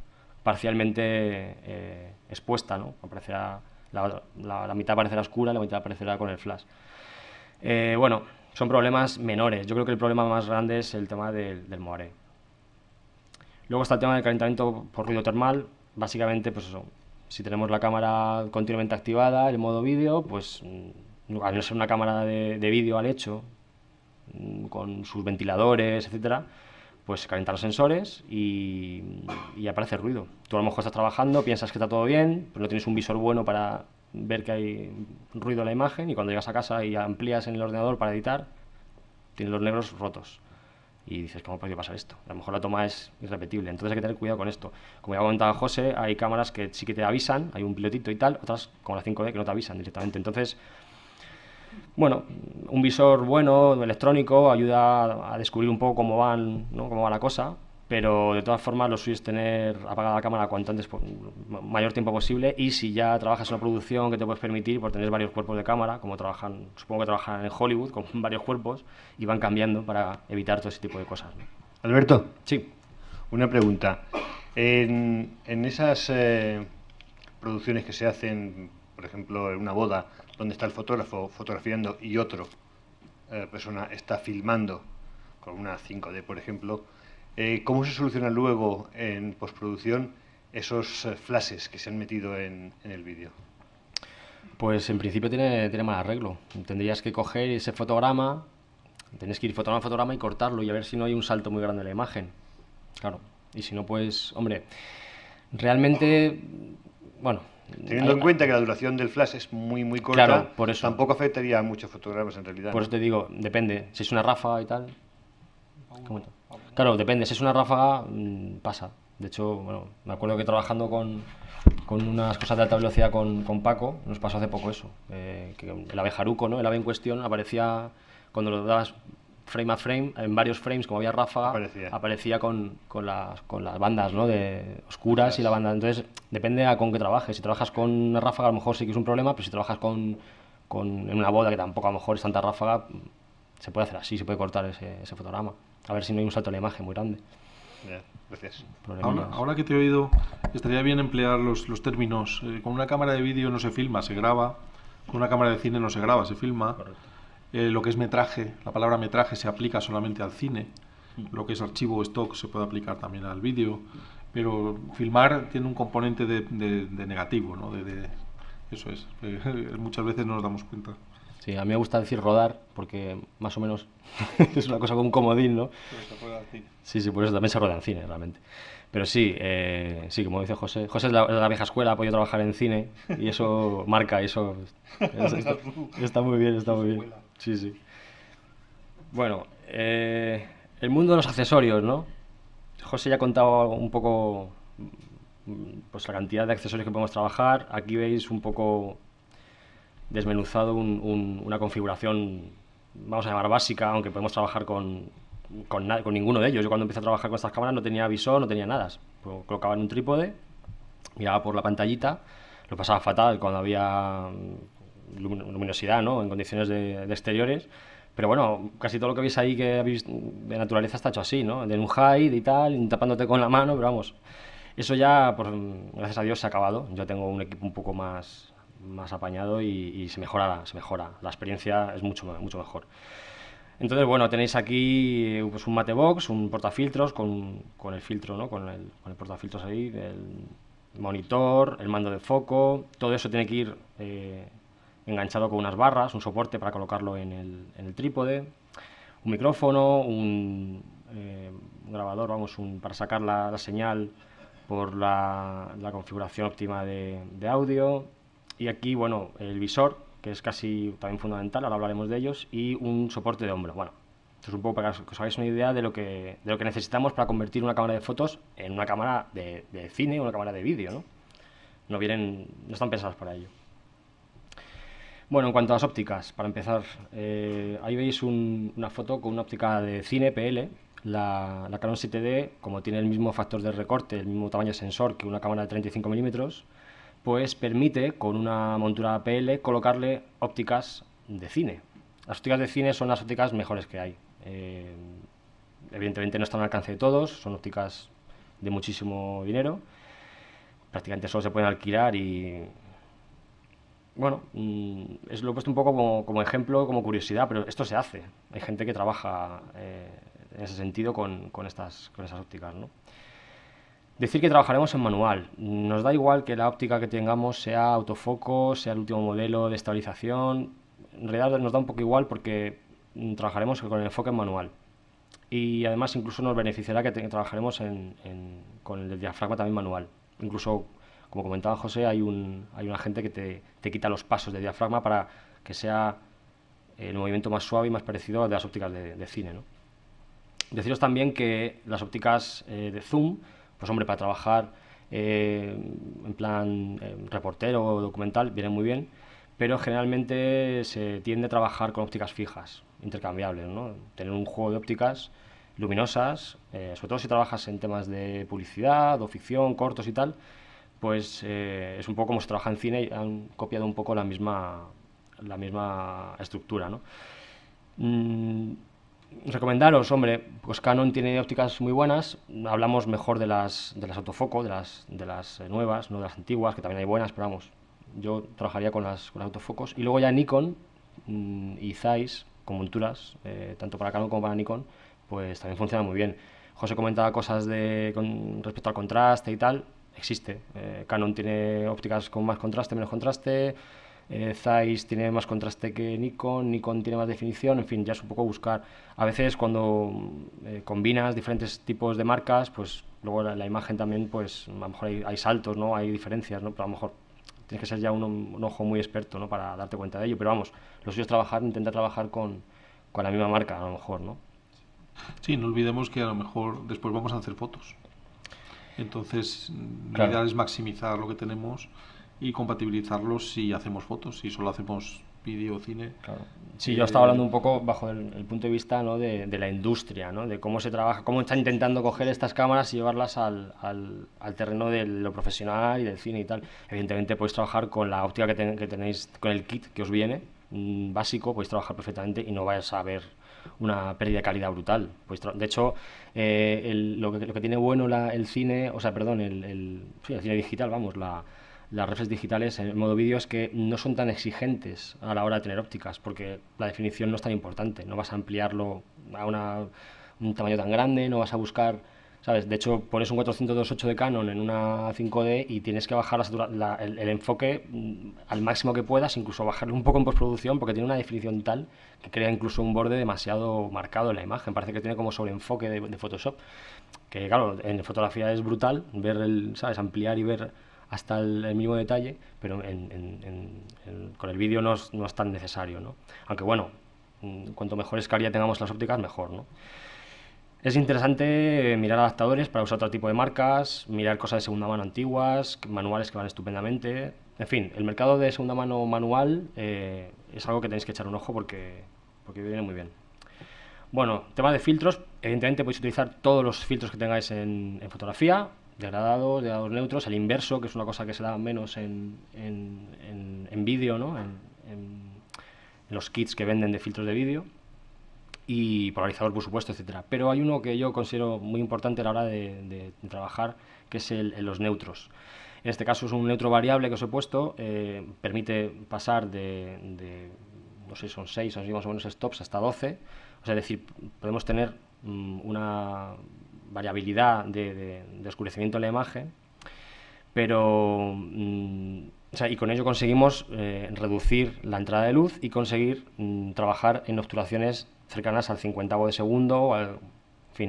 parcialmente eh, expuesta, ¿no? Aparecerá, la, la, mitad aparecerá oscura, la mitad aparecerá con el flash. Eh, bueno, son problemas menores. Yo creo que el problema más grande es el tema del, del Luego está el tema del calentamiento por ruido termal. Básicamente, pues eso, si tenemos la cámara continuamente activada, el modo vídeo, pues mm, al no ser una cámara de, vídeo al hecho, mm, con sus ventiladores, etcétera, pues calienta los sensores y, y, aparece ruido. Tú a lo mejor estás trabajando, piensas que está todo bien, pero no tienes un visor bueno para ver que hay ruido en la imagen y cuando llegas a casa y amplías en el ordenador para editar, tienes los negros rotos y dices, ¿cómo puede pasar esto? A lo mejor la toma es irrepetible, entonces hay que tener cuidado con esto. Como ya comentaba José, hay cámaras que sí que te avisan, hay un pilotito y tal, otras como la 5D que no te avisan directamente. Entonces, bueno, un visor bueno, electrónico, ayuda a descubrir un poco cómo, van, cómo va la cosa, pero de todas formas lo suyo tener apagada la cámara cuanto antes, mayor tiempo posible y si ya trabajas en una producción que te puedes permitir, por tener varios cuerpos de cámara, como trabajan, supongo que trabajan en Hollywood con varios cuerpos y van cambiando para evitar todo ese tipo de cosas. Alberto, sí. Una pregunta. En, esas eh, producciones que se hacen, por ejemplo, en una boda, donde está el fotógrafo fotografiando y otro eh, persona está filmando con una 5D, por ejemplo, eh, cómo se solucionan luego en postproducción esos eh, flashes que se han metido en, el vídeo. Pues en principio tiene, mal arreglo. Tendrías que coger ese fotograma, tienes que ir fotograma a fotograma y cortarlo y a ver si no hay un salto muy grande en la imagen. Claro. Y si no, pues, hombre, realmente, bueno, Teniendo en cuenta que la duración del flash es muy, muy corta, tampoco afectaría a muchos fotogramas en realidad. Por eso te digo, depende. Si es una rafa y tal. Claro, depende, si es una ráfaga, mm, pasa. De hecho, me acuerdo que trabajando con, con unas cosas de alta velocidad con, con, Paco, nos pasó hace poco eso. Eh, que el ave ¿no? El ave en cuestión aparecía, cuando lo dabas frame a frame, en varios frames, como había ráfaga, aparecía, con, con, las, con las bandas ¿no? de oscuras y la banda. Entonces, depende a con qué trabajes. Si trabajas con una ráfaga, a lo mejor sí que es un problema, pero si trabajas con, con en una boda, que tampoco a lo mejor es tanta ráfaga, mm, se puede hacer así, se puede cortar ese fotograma. A ver si no hay un salto en la imagen muy grande. gracias. Ahora, que te he oído, estaría bien emplear los, los términos. Eh, con una cámara de vídeo no se filma, se graba. Con una cámara de cine no se graba, se filma. Eh, lo que es metraje, la palabra metraje se aplica solamente al cine. Mm. Lo que es archivo o stock se puede aplicar también al vídeo. Pero filmar tiene un componente de, de, negativo, ¿no? De, eso es. Eh, muchas veces no nos damos cuenta a mí me gusta decir rodar, porque más o menos es una cosa como un comodín, ¿no? Pues sí, sí, por eso también se rueda en cine, realmente. Pero sí, eh, sí, como dice José, José es de la, vieja escuela, ha podido trabajar en cine y eso marca, eso está, muy bien, está muy bien. Sí, sí. Bueno, eh, el mundo de los accesorios, ¿no? José ya ha contado un poco pues la cantidad de accesorios que podemos trabajar. Aquí veis un poco desmenuzado una configuración, vamos a llamar básica, aunque podemos trabajar con, ninguno de ellos. Yo cuando empecé a trabajar con estas cámaras no tenía visor, no tenía nada. Pues colocaba en un trípode, miraba por la pantallita, lo pasaba fatal cuando había mm, luminosidad, ¿no? En condiciones de, exteriores. Pero bueno, casi todo lo que veis ahí que habéis de naturaleza está hecho así, ¿no? De un hide y tal, tapándote con la mano, pero vamos. Eso ya, mm, gracias a Dios, se ha acabado. Yo tengo un equipo un poco más, más apañado y, se mejora, se mejora. La experiencia es mucho, mucho mejor. Entonces, bueno, tenéis aquí eh, pues, un matebox, un portafiltros con, con el filtro, ¿no? Con el, con el portafiltros ahí, el monitor, el mando de foco, todo eso tiene que ir eh, enganchado con unas barras, un soporte para colocarlo en el, trípode, un micrófono, eh, un, grabador, vamos, un, para sacar la, señal por la, configuración óptima de audio, y aquí, bueno, el visor, que es casi también fundamental, ahora hablaremos de ellos, y un soporte de hombro. Bueno, esto es un poco para que os hagáis una idea de lo que, de lo que necesitamos para convertir una cámara de fotos en una cámara de, cine o una cámara de vídeo, ¿no? No vienen, no están pensadas para ello. Bueno, en cuanto a las ópticas, para empezar, eh, ahí veis una foto con una óptica de cine PL, la, la, Canon 7D, como tiene el mismo factor de recorte, el mismo tamaño de sensor que una cámara de 35 milímetros, pues permite con una montura PL colocarle ópticas de cine. Las ópticas de cine son las ópticas mejores que hay. Eh, evidentemente no están al alcance de todos, son ópticas de muchísimo dinero. Prácticamente solo se pueden alquilar y... Bueno, mm, es, lo he puesto un poco como, ejemplo, como curiosidad, pero esto se hace. Hay gente que trabaja eh, en ese sentido con, con estas, con esas ópticas, ¿no? Decir que trabajaremos en manual. Nos da igual que la óptica que tengamos sea autofoco, sea el último modelo de estabilización. En realidad nos da un poco igual porque mm, trabajaremos con el enfoque en manual. Y además incluso nos beneficiará que trabajaremos con el diafragma también manual. Incluso, como comentaba José, hay un, hay agente que te, quita los pasos de diafragma para que sea eh, el movimiento más suave y más parecido a de las ópticas de, cine. Deciros también que las ópticas eh, de zoom pues hombre, para trabajar eh, en plan eh, reportero o documental viene muy bien, pero generalmente se tiende a trabajar con ópticas fijas, intercambiables, ¿no? Tener un juego de ópticas luminosas, eh, sobre todo si trabajas en temas de publicidad o ficción, cortos y tal, pues es un poco como se trabaja en cine y han copiado un poco la misma, la misma estructura, ¿no? Mm, recomendaros, hombre, pues Canon tiene ópticas muy buenas, hablamos mejor de las, de las autofoco, de las, de las eh, nuevas, no de las antiguas, que también hay buenas, pero vamos, yo trabajaría con las, con autofocos. Y luego ya Nikon mm, y Zeiss, con monturas, eh, tanto para Canon como para Nikon, pues también funciona muy bien. José comentaba cosas de, con respecto al contraste y tal, existe. Eh, Canon tiene ópticas con más contraste, menos contraste, eh, Zeiss tiene más contraste que Nikon, Nikon tiene más definición, en fin, ya es un poco buscar. A veces cuando mm, eh, combinas diferentes tipos de marcas, pues luego la, imagen también, pues a lo mejor hay, saltos, ¿no? Hay diferencias, ¿no? Pero a lo mejor tienes que ser ya un, ojo muy experto, Para darte cuenta de ello. Pero vamos, lo suyo es trabajar, intentar trabajar con, la misma marca, a lo mejor, ¿no? Sí, no olvidemos que a lo mejor después vamos a hacer fotos. Entonces, mm, la idea es maximizar lo que tenemos y compatibilizarlos si hacemos fotos, si solo hacemos vídeo, cine. Claro. Sí, yo estaba hablando un poco bajo el, punto de vista ¿no? de, la industria, ¿no? de cómo se trabaja, cómo está intentando coger estas cámaras y llevarlas al, al, terreno de lo profesional y del cine y tal. Evidentemente podéis trabajar con la óptica que, que tenéis, con el kit que os viene mm, básico, podéis trabajar perfectamente y no vais a ver una pérdida de calidad brutal. Pues, de hecho, eh, lo, que, lo, que, tiene bueno el cine, o sea, perdón, el, el cine digital, vamos, la, las reflex digitales en modo vídeo es que no son tan exigentes a la hora de tener ópticas, porque la definición no es tan importante, no vas a ampliarlo a una, un tamaño tan grande, no vas a buscar, ¿sabes? De hecho, pones un 428 de Canon en una 5D y tienes que bajar el, enfoque mm, al máximo que puedas, incluso bajarlo un poco en postproducción, porque tiene una definición tal que crea incluso un borde demasiado marcado en la imagen, parece que tiene como sobreenfoque de, de Photoshop, que claro, en fotografía es brutal ver el, ¿sabes? Ampliar y ver hasta el, mínimo detalle, pero con el vídeo no es, tan necesario. Aunque bueno, mm, cuanto mejor calidad tengamos las ópticas, mejor. ¿no? Es interesante eh, mirar adaptadores para usar otro tipo de marcas, mirar cosas de segunda mano antiguas, manuales que van estupendamente. En fin, el mercado de segunda mano manual eh, es algo que tenéis que echar un ojo porque, porque viene muy bien. Bueno, tema de filtros, evidentemente podéis utilizar todos los filtros que tengáis en, en fotografía, degradados, degradados neutros, el inverso, que es una cosa que se da menos en, en, vídeo, en, los kits que venden de filtros de vídeo, y polarizador, por supuesto, etcétera. Pero hay uno que yo considero muy importante a la hora de, trabajar, que es el, los neutros. En este caso es un neutro variable que os he puesto, eh, permite pasar de, no sé, son 6, así más o menos stops, hasta 12. O sea, es decir, podemos tener mm, una variabilidad de, oscurecimiento de la imagen, pero mm, y con ello conseguimos eh, reducir la entrada de luz y conseguir mm, trabajar en obturaciones cercanas al 50 de segundo o al,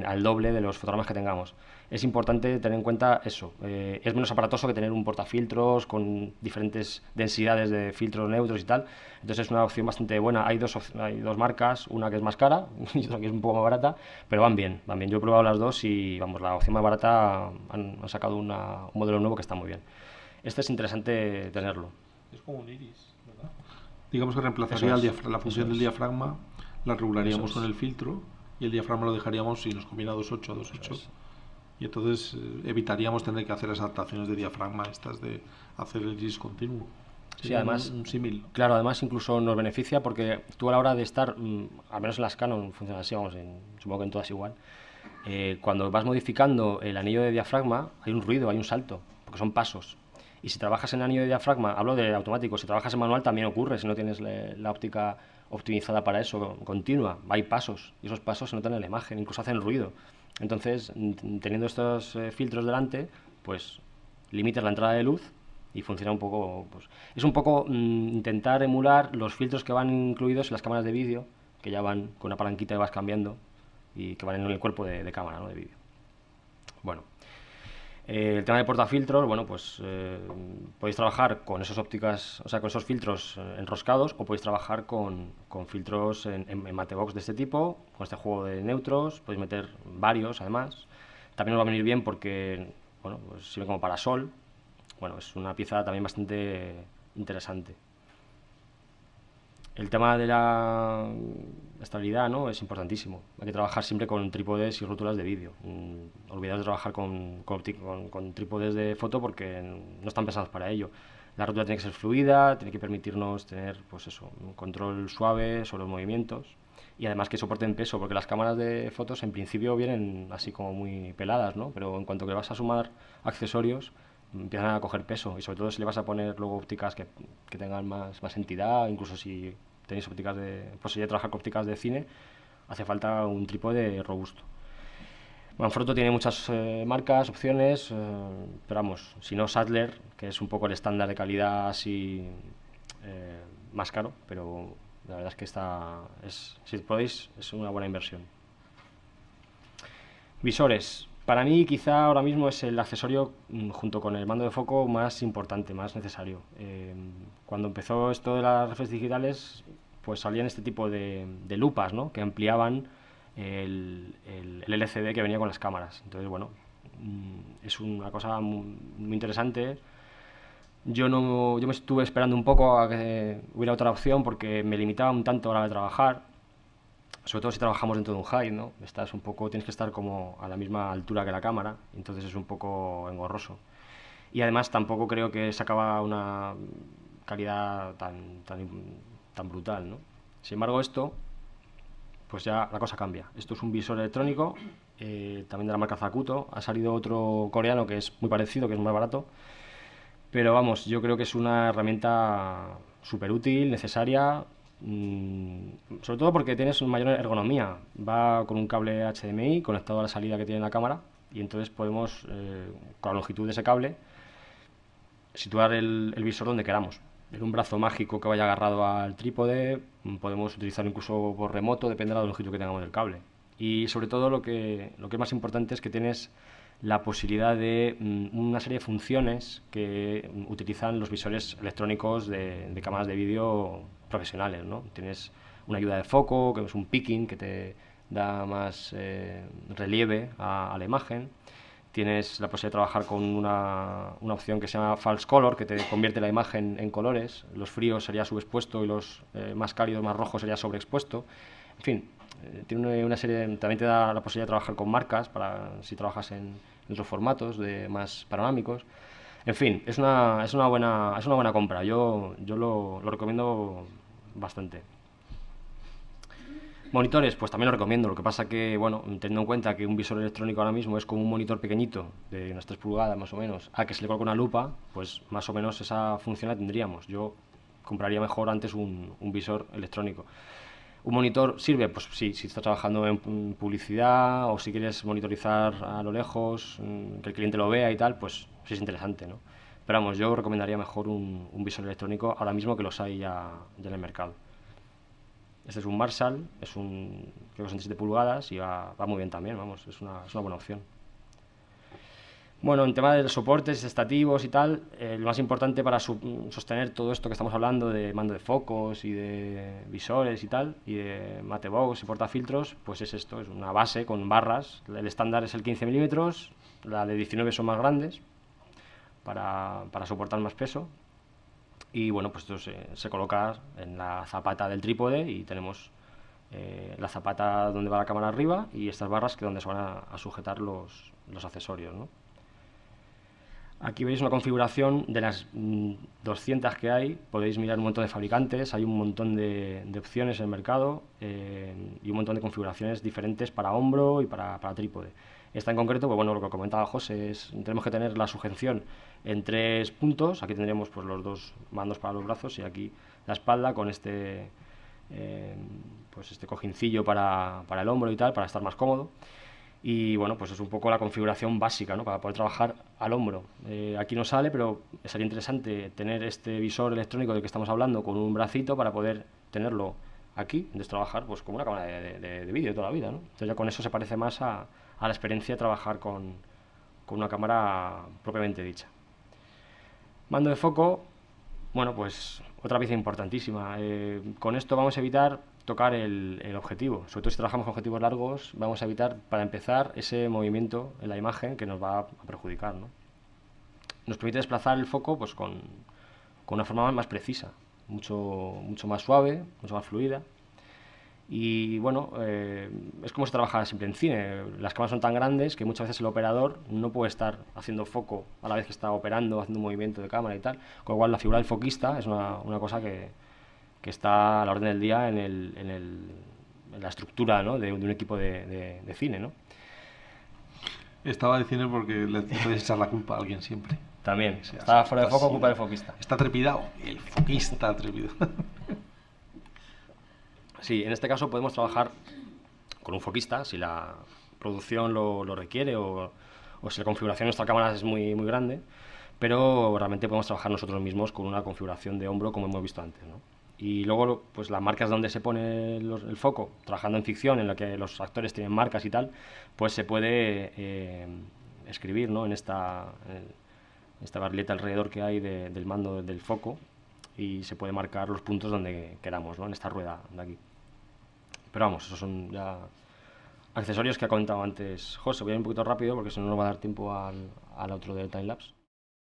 al doble de los fotogramas que tengamos es importante tener en cuenta eso. Eh, es menos aparatoso que tener un portafiltros con diferentes densidades de filtros neutros y tal. Entonces es una opción bastante buena. Hay dos, hay dos marcas, una que es más cara y otra que es un poco más barata, pero van bien, van bien. Yo he probado las dos y vamos, la opción más barata han, sacado un modelo nuevo que está muy bien. Este es interesante tenerlo. Es como un iris, ¿verdad? Digamos que reemplazaría la función del diafragma, la regularíamos con el filtro y el diafragma lo dejaríamos si nos combina 2.8 a 2.8 y entonces eh, evitaríamos tener que hacer las adaptaciones de diafragma estas de hacer el discontinuo continuo. Sí, además, Claro, además incluso nos beneficia porque tú a la hora de estar, mm, al menos en las Canon funciona así, en, supongo que en todas igual, eh, cuando vas modificando el anillo de diafragma hay un ruido, hay un salto, porque son pasos. Y si trabajas en anillo de diafragma, hablo de automático, si trabajas en manual también ocurre, si no tienes la óptica optimizada para eso, continua, hay pasos, y esos pasos se notan en la imagen, incluso hacen ruido. Entonces, teniendo estos eh, filtros delante, pues limita la entrada de luz y funciona un poco... Pues, es un poco mm, intentar emular los filtros que van incluidos en las cámaras de vídeo, que ya van con una palanquita y vas cambiando y que van en el cuerpo de, de cámara, ¿no? de vídeo. Bueno, eh, el tema de portafiltros, bueno, pues eh, podéis trabajar con esos ópticas, o sea, con esos filtros eh, enroscados o podéis trabajar con, filtros en, en, matebox de este tipo, con este juego de neutros, podéis meter varios además. También os va a venir bien porque, bueno, pues sirve como parasol. Bueno, es una pieza también bastante interesante el tema de la estabilidad ¿no? es importantísimo. Hay que trabajar siempre con trípodes y rótulas de vídeo. Mm, Olvidar de trabajar con, con, con, trípodes de foto porque no están pensados para ello. La rótula tiene que ser fluida, tiene que permitirnos tener pues eso, un control suave sobre los movimientos y además que soporten peso, porque las cámaras de fotos en principio vienen así como muy peladas, ¿no? pero en cuanto que vas a sumar accesorios, empiezan a coger peso y sobre todo si le vas a poner luego ópticas que, tengan más, entidad, incluso si tenéis ópticas de, pues si ya trabajar con ópticas de cine, hace falta un trípode robusto. Manfrotto tiene muchas eh, marcas, opciones, eh, pero vamos, si no Sadler, que es un poco el estándar de calidad así eh, más caro, pero la verdad es que está, es, si podéis, es una buena inversión. Visores, para mí quizá ahora mismo es el accesorio mm, junto con el mando de foco más importante, más necesario. Eh, cuando empezó esto de las redes digitales, pues salían este tipo de, lupas, Que ampliaban el, LCD que venía con las cámaras. Entonces, bueno, mm, es una cosa muy, interesante. Yo, no, yo me estuve esperando un poco a que hubiera otra opción porque me limitaba un tanto a la hora de trabajar sobre todo si trabajamos dentro de un high, ¿no? Estás un poco, tienes que estar como a la misma altura que la cámara, entonces es un poco engorroso. Y además tampoco creo que sacaba una calidad tan, tan, brutal, ¿no? Sin embargo, esto, pues ya la cosa cambia. Esto es un visor electrónico, eh, también de la marca Zacuto. Ha salido otro coreano que es muy parecido, que es más barato. Pero vamos, yo creo que es una herramienta súper útil, necesaria, Mm, sobre todo porque tienes una mayor ergonomía. Va con un cable HDMI conectado a la salida que tiene la cámara y entonces podemos, eh, con la longitud de ese cable, situar el, visor donde queramos. En un brazo mágico que vaya agarrado al trípode, mm, podemos utilizarlo incluso por remoto, depende de la longitud que tengamos del cable. Y sobre todo lo que, lo que es más importante es que tienes la posibilidad de mm, una serie de funciones que utilizan los visores electrónicos de, de cámaras de vídeo profesionales, ¿no? Tienes una ayuda de foco, que es un picking que te da más eh, relieve a, la imagen. Tienes la posibilidad de trabajar con una, una, opción que se llama False Color, que te convierte la imagen en colores. Los fríos sería subexpuesto y los eh, más cálidos, más rojos, sería sobreexpuesto. En fin, eh, tiene una, serie también te da la posibilidad de trabajar con marcas, para si trabajas en, en otros formatos de, más panorámicos. En fin, es una, es una, buena, es una buena compra. Yo, yo lo, lo recomiendo bastante. Monitores, pues también lo recomiendo. Lo que pasa que, bueno, teniendo en cuenta que un visor electrónico ahora mismo es como un monitor pequeñito, de unas 3 pulgadas más o menos, a que se le coloque una lupa, pues más o menos esa función la tendríamos. Yo compraría mejor antes un, un visor electrónico. ¿Un monitor sirve? Pues sí, si estás trabajando en publicidad o si quieres monitorizar a lo lejos, mm, que el cliente lo vea y tal, pues sí es interesante, ¿no? Pero vamos, yo recomendaría mejor un, visor electrónico ahora mismo que los hay ya, en el mercado. Este es un Marshall, es un, creo 7 pulgadas y va, muy bien también, vamos, es una, buena opción. Bueno, en tema de soportes estativos y tal, eh, lo más importante para sostener todo esto que estamos hablando de mando de focos y de visores y tal, y de matebox y portafiltros, pues es esto, es una base con barras. El estándar es el 15 milímetros, la de 19 son más grandes, para, soportar más peso. Y bueno, pues esto se, coloca en la zapata del trípode y tenemos eh, la zapata donde va la cámara arriba y estas barras que donde se van a, sujetar los, los accesorios. Aquí veis una configuración de las 200 mm, que hay, podéis mirar un montón de fabricantes, hay un montón de, opciones en el mercado eh, y un montón de configuraciones diferentes para hombro y para trípode. Esta en concreto, pues bueno, lo que comentaba José es, tenemos que tener la sujeción en tres puntos, aquí tendríamos pues los dos mandos para los brazos y aquí la espalda con este, eh, pues este cojincillo para, el hombro y tal, para estar más cómodo. Y bueno, pues es un poco la configuración básica, ¿no? Para poder trabajar al hombro. Eh, aquí no sale, pero sería interesante tener este visor electrónico del que estamos hablando con un bracito para poder tenerlo aquí, entonces trabajar pues como una cámara de, de, de vídeo toda la vida, ¿no? Entonces ya con eso se parece más a, a la experiencia de trabajar con, una cámara propiamente dicha. Mando de foco, bueno, pues otra pieza importantísima. Eh, con esto vamos a evitar tocar el, objetivo. Sobre todo si trabajamos con objetivos largos, vamos a evitar, para empezar, ese movimiento en la imagen que nos va a perjudicar. Nos permite desplazar el foco pues, con, una forma más precisa, mucho, mucho más suave, mucho más fluida. Y bueno, eh, es como se trabaja siempre en cine. Las cámaras son tan grandes que muchas veces el operador no puede estar haciendo foco a la vez que está operando, haciendo un movimiento de cámara y tal. Con lo cual la figura del foquista es una, una cosa que, que, está a la orden del día en, el, en, el, en la estructura ¿no? de, un equipo de, de, cine. ¿no? Estaba de cine porque le puedes echar la culpa a alguien siempre. También. estaba está fuera de foco, culpa del foquista. Está trepidado. El foquista trepidado. Sí, en este caso podemos trabajar con un foquista, si la producción lo, requiere o, si la configuración de nuestra cámara es muy, muy grande, pero realmente podemos trabajar nosotros mismos con una configuración de hombro como hemos visto antes. ¿no? Y luego, pues las marcas donde se pone el, foco, trabajando en ficción, en la que los actores tienen marcas y tal, pues se puede eh, escribir en, esta, esta alrededor que hay del mando del foco y se puede marcar los puntos donde queramos, ¿no? en esta rueda de aquí. Pero vamos, esos son ya accesorios que ha comentado antes José. Voy a ir un poquito rápido porque si no, no va a dar tiempo al, al otro del timelapse.